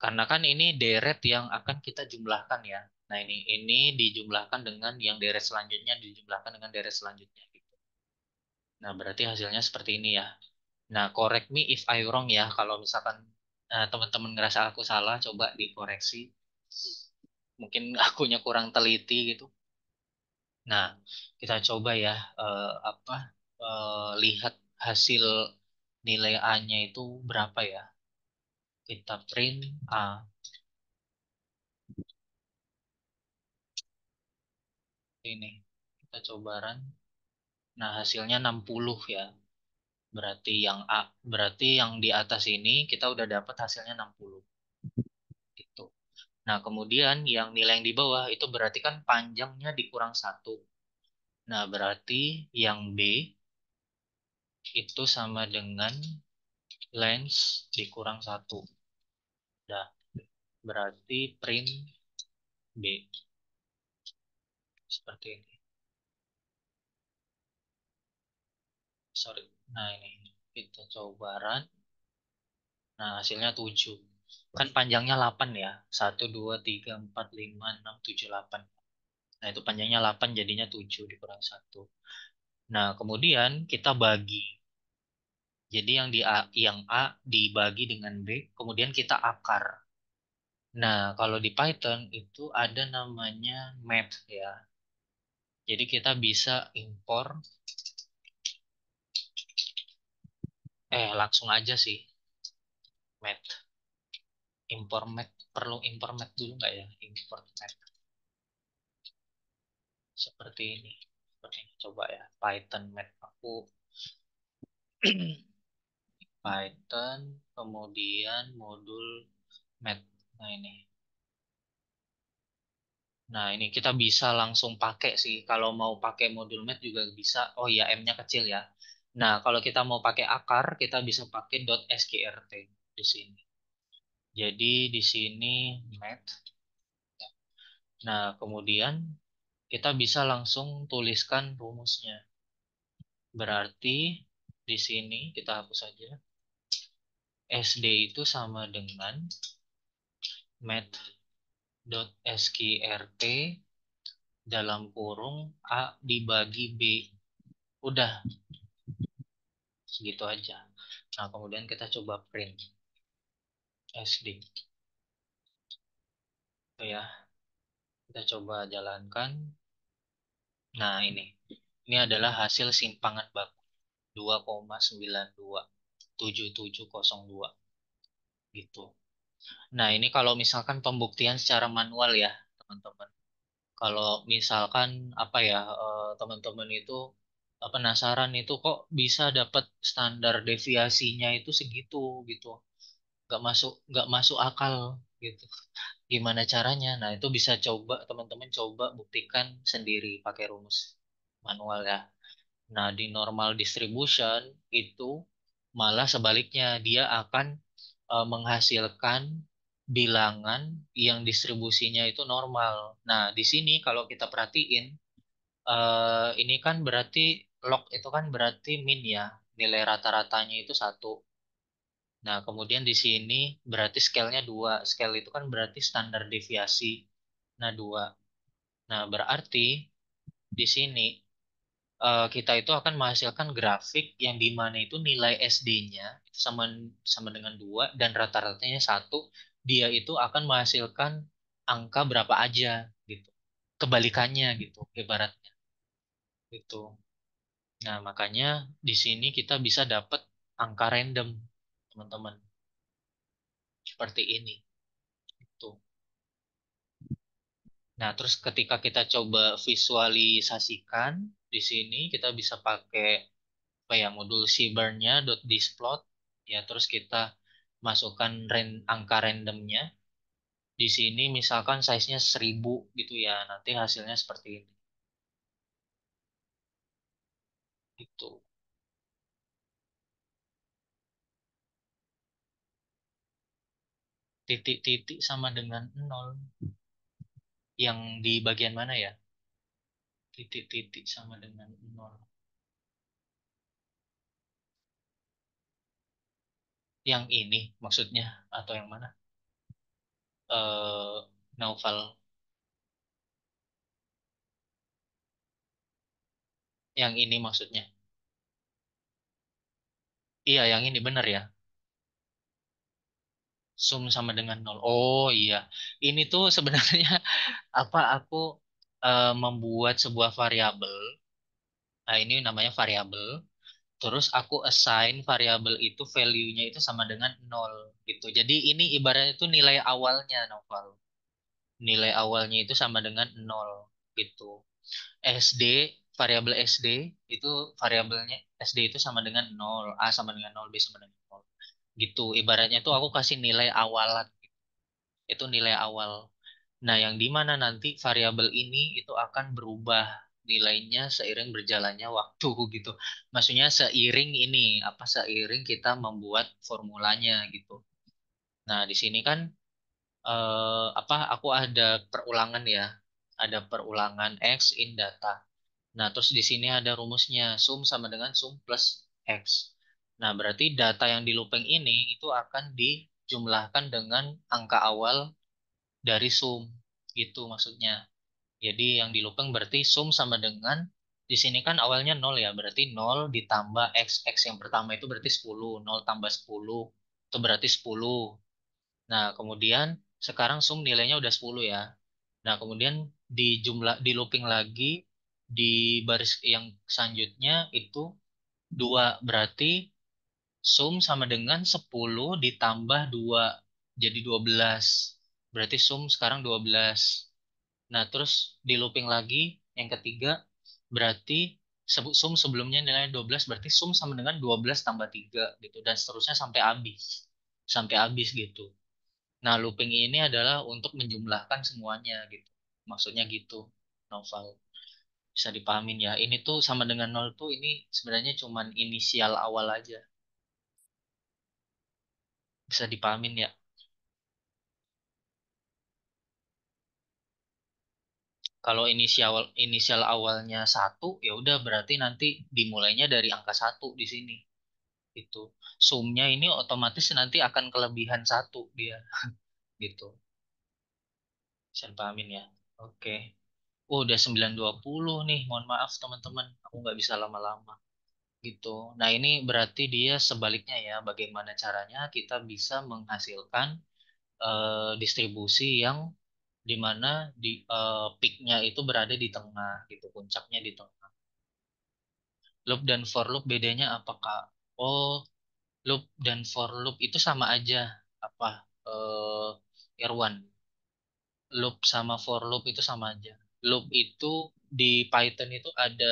Karena kan ini deret yang akan kita jumlahkan ya. Nah ini ini dijumlahkan dengan yang deret selanjutnya dijumlahkan dengan deret selanjutnya gitu. Nah berarti hasilnya seperti ini ya. Nah correct me if I wrong ya. Kalau misalkan eh, teman-teman uh, ngerasa aku salah coba dikoreksi. Mungkin [LAUGHS] akunya kurang teliti gitu. Nah kita coba ya uh, apa uh, lihat hasil nilai A-nya itu berapa ya? kita print A. Ini, kita coba run. Nah, hasilnya 60 ya. Berarti yang A, berarti yang di atas ini kita udah dapat hasilnya 60. Gitu. Nah, kemudian yang nilai yang di bawah itu berarti kan panjangnya dikurang satu. Nah, berarti yang B itu sama dengan lens dikurang satu. Udah. Berarti print B. Seperti ini. Sorry. Nah, ini. Kita coba run. Nah, hasilnya 7. Kan panjangnya 8 ya. 1, 2, 3, 4, 5, 6, 7, 8. Nah, itu panjangnya 8 jadinya 7 dikurang 1. Nah, kemudian kita bagi jadi yang di A, yang A dibagi dengan B, kemudian kita akar. Nah, kalau di Python itu ada namanya math ya. Jadi kita bisa impor eh langsung aja sih math. Import math perlu import math dulu nggak ya? Import math. Seperti ini. Seperti ini coba ya, Python math aku [CLEARS THROAT] Python, kemudian modul Math. Nah ini. Nah ini kita bisa langsung pakai sih. Kalau mau pakai modul Math juga bisa. Oh ya M-nya kecil ya. Nah kalau kita mau pakai akar, kita bisa pakai .sgrt di sini. Jadi di sini Math. Nah kemudian kita bisa langsung tuliskan rumusnya. Berarti di sini kita hapus saja. SD itu sama dengan skrt dalam kurung A dibagi B. Udah. Segitu aja. Nah, kemudian kita coba print SD. Oh ya. Kita coba jalankan. Nah, ini. Ini adalah hasil simpangan baku 2,92. 7702 gitu. Nah, ini kalau misalkan pembuktian secara manual ya, teman-teman. Kalau misalkan apa ya, eh, teman-teman itu eh, penasaran itu kok bisa dapat standar deviasinya itu segitu gitu. Gak masuk gak masuk akal gitu. Gimana caranya? Nah, itu bisa coba teman-teman coba buktikan sendiri pakai rumus manual ya. Nah, di normal distribution itu malah sebaliknya dia akan uh, menghasilkan bilangan yang distribusinya itu normal. Nah, di sini kalau kita perhatiin uh, ini kan berarti log itu kan berarti min ya, nilai rata-ratanya itu satu. Nah, kemudian di sini berarti scale-nya dua. Scale itu kan berarti standar deviasi. Nah, dua. Nah, berarti di sini Eh, kita itu akan menghasilkan grafik yang di mana itu nilai SD-nya sama sama dengan dua dan rata-ratanya satu dia itu akan menghasilkan angka berapa aja gitu kebalikannya gitu ibaratnya gitu nah makanya di sini kita bisa dapat angka random teman-teman seperti ini itu nah terus ketika kita coba visualisasikan di sini kita bisa pakai apa ya modul sibernya dot .displot ya terus kita masukkan ran, angka randomnya di sini misalkan size-nya seribu gitu ya nanti hasilnya seperti ini itu titik-titik sama dengan nol yang di bagian mana ya titik-titik sama dengan nol. Yang ini maksudnya atau yang mana? Uh, Naufal. Yang ini maksudnya. Iya, yang ini benar ya. Sum sama dengan nol. Oh iya, ini tuh sebenarnya [LAUGHS] apa aku uh, membuat sebuah variabel. Nah, ini namanya variabel. Terus aku assign variabel itu value-nya itu sama dengan nol gitu. Jadi ini ibaratnya itu nilai awalnya Novel. Nilai awalnya itu sama dengan nol gitu. SD variabel SD itu variabelnya SD itu sama dengan nol, A sama dengan nol, B sama dengan nol. Gitu. Ibaratnya itu aku kasih nilai awalan. Gitu. Itu nilai awal Nah, yang dimana nanti variabel ini itu akan berubah nilainya seiring berjalannya waktu [LAUGHS] gitu. Maksudnya seiring ini apa seiring kita membuat formulanya gitu. Nah, di sini kan eh, apa aku ada perulangan ya. Ada perulangan x in data. Nah, terus di sini ada rumusnya sum sama dengan sum plus x. Nah, berarti data yang di looping ini itu akan dijumlahkan dengan angka awal dari sum gitu maksudnya. Jadi yang di looping berarti sum sama dengan di sini kan awalnya 0 ya, berarti 0 ditambah x. X yang pertama itu berarti 10, 0 tambah 10 itu berarti 10. Nah, kemudian sekarang sum nilainya udah 10 ya. Nah, kemudian di jumlah di looping lagi di baris yang selanjutnya itu 2 berarti sum sama dengan 10 ditambah 2 jadi 12. Berarti sum sekarang 12. Nah, terus di looping lagi yang ketiga berarti sum sebelumnya nilainya 12 berarti sum sama dengan 12 tambah 3 gitu dan seterusnya sampai habis. Sampai habis gitu. Nah, looping ini adalah untuk menjumlahkan semuanya gitu. Maksudnya gitu, novel. Bisa dipahamin ya. Ini tuh sama dengan nol tuh ini sebenarnya cuman inisial awal aja. Bisa dipahamin ya. kalau inisial inisial awalnya satu ya udah berarti nanti dimulainya dari angka satu di sini itu sumnya ini otomatis nanti akan kelebihan satu dia [LAUGHS] gitu saya pahamin ya oke oh, udah 920 nih mohon maaf teman-teman aku nggak bisa lama-lama gitu nah ini berarti dia sebaliknya ya bagaimana caranya kita bisa menghasilkan uh, distribusi yang di mana di uh, peaknya itu berada di tengah gitu puncaknya di tengah loop dan for loop bedanya apa, Kak? oh loop dan for loop itu sama aja apa uh, Irwan loop sama for loop itu sama aja loop itu di Python itu ada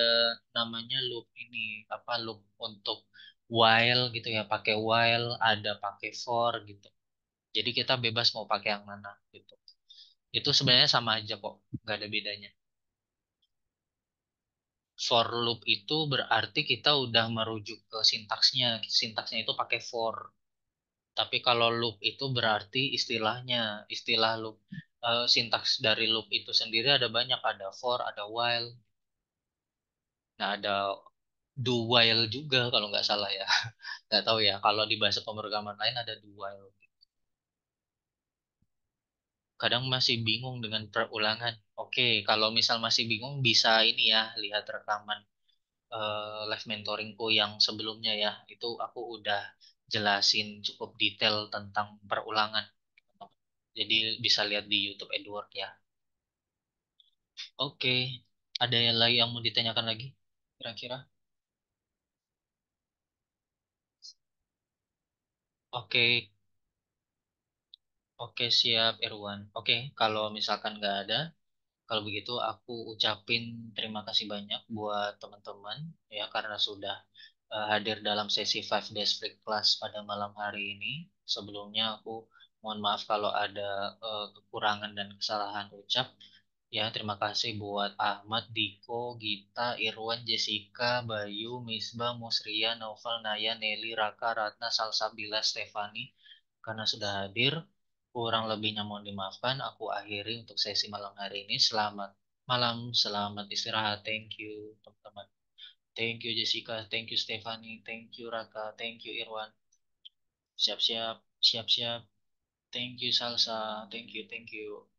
namanya loop ini apa loop untuk while gitu ya pakai while ada pakai for gitu jadi kita bebas mau pakai yang mana gitu itu sebenarnya sama aja kok nggak ada bedanya for loop itu berarti kita udah merujuk ke sintaksnya sintaksnya itu pakai for tapi kalau loop itu berarti istilahnya istilah loop uh, sintaks dari loop itu sendiri ada banyak ada for ada while nah ada do while juga kalau nggak salah ya [LAUGHS] nggak tahu ya kalau di bahasa pemrograman lain ada do while kadang masih bingung dengan perulangan. Oke, kalau misal masih bingung bisa ini ya lihat rekaman uh, live mentoringku yang sebelumnya ya. Itu aku udah jelasin cukup detail tentang perulangan. Jadi bisa lihat di YouTube Edward ya. Oke, ada yang lain yang mau ditanyakan lagi kira-kira? Oke, Oke, siap Irwan. Oke, kalau misalkan nggak ada, kalau begitu aku ucapin terima kasih banyak buat teman-teman ya karena sudah uh, hadir dalam sesi Five Days Free Class pada malam hari ini. Sebelumnya aku mohon maaf kalau ada uh, kekurangan dan kesalahan ucap. Ya, terima kasih buat Ahmad, Diko, Gita, Irwan, Jessica, Bayu, Misbah, Musria, Novel, Naya, Nelly, Raka, Ratna, Salsabila, Stefani, karena sudah hadir. Kurang lebihnya mohon dimaafkan. Aku akhiri untuk sesi malam hari ini. Selamat malam, selamat istirahat. Thank you, teman-teman. Thank you Jessica, thank you Stephanie, thank you Raka, thank you Irwan. Siap-siap, siap-siap. Thank you Salsa, thank you, thank you.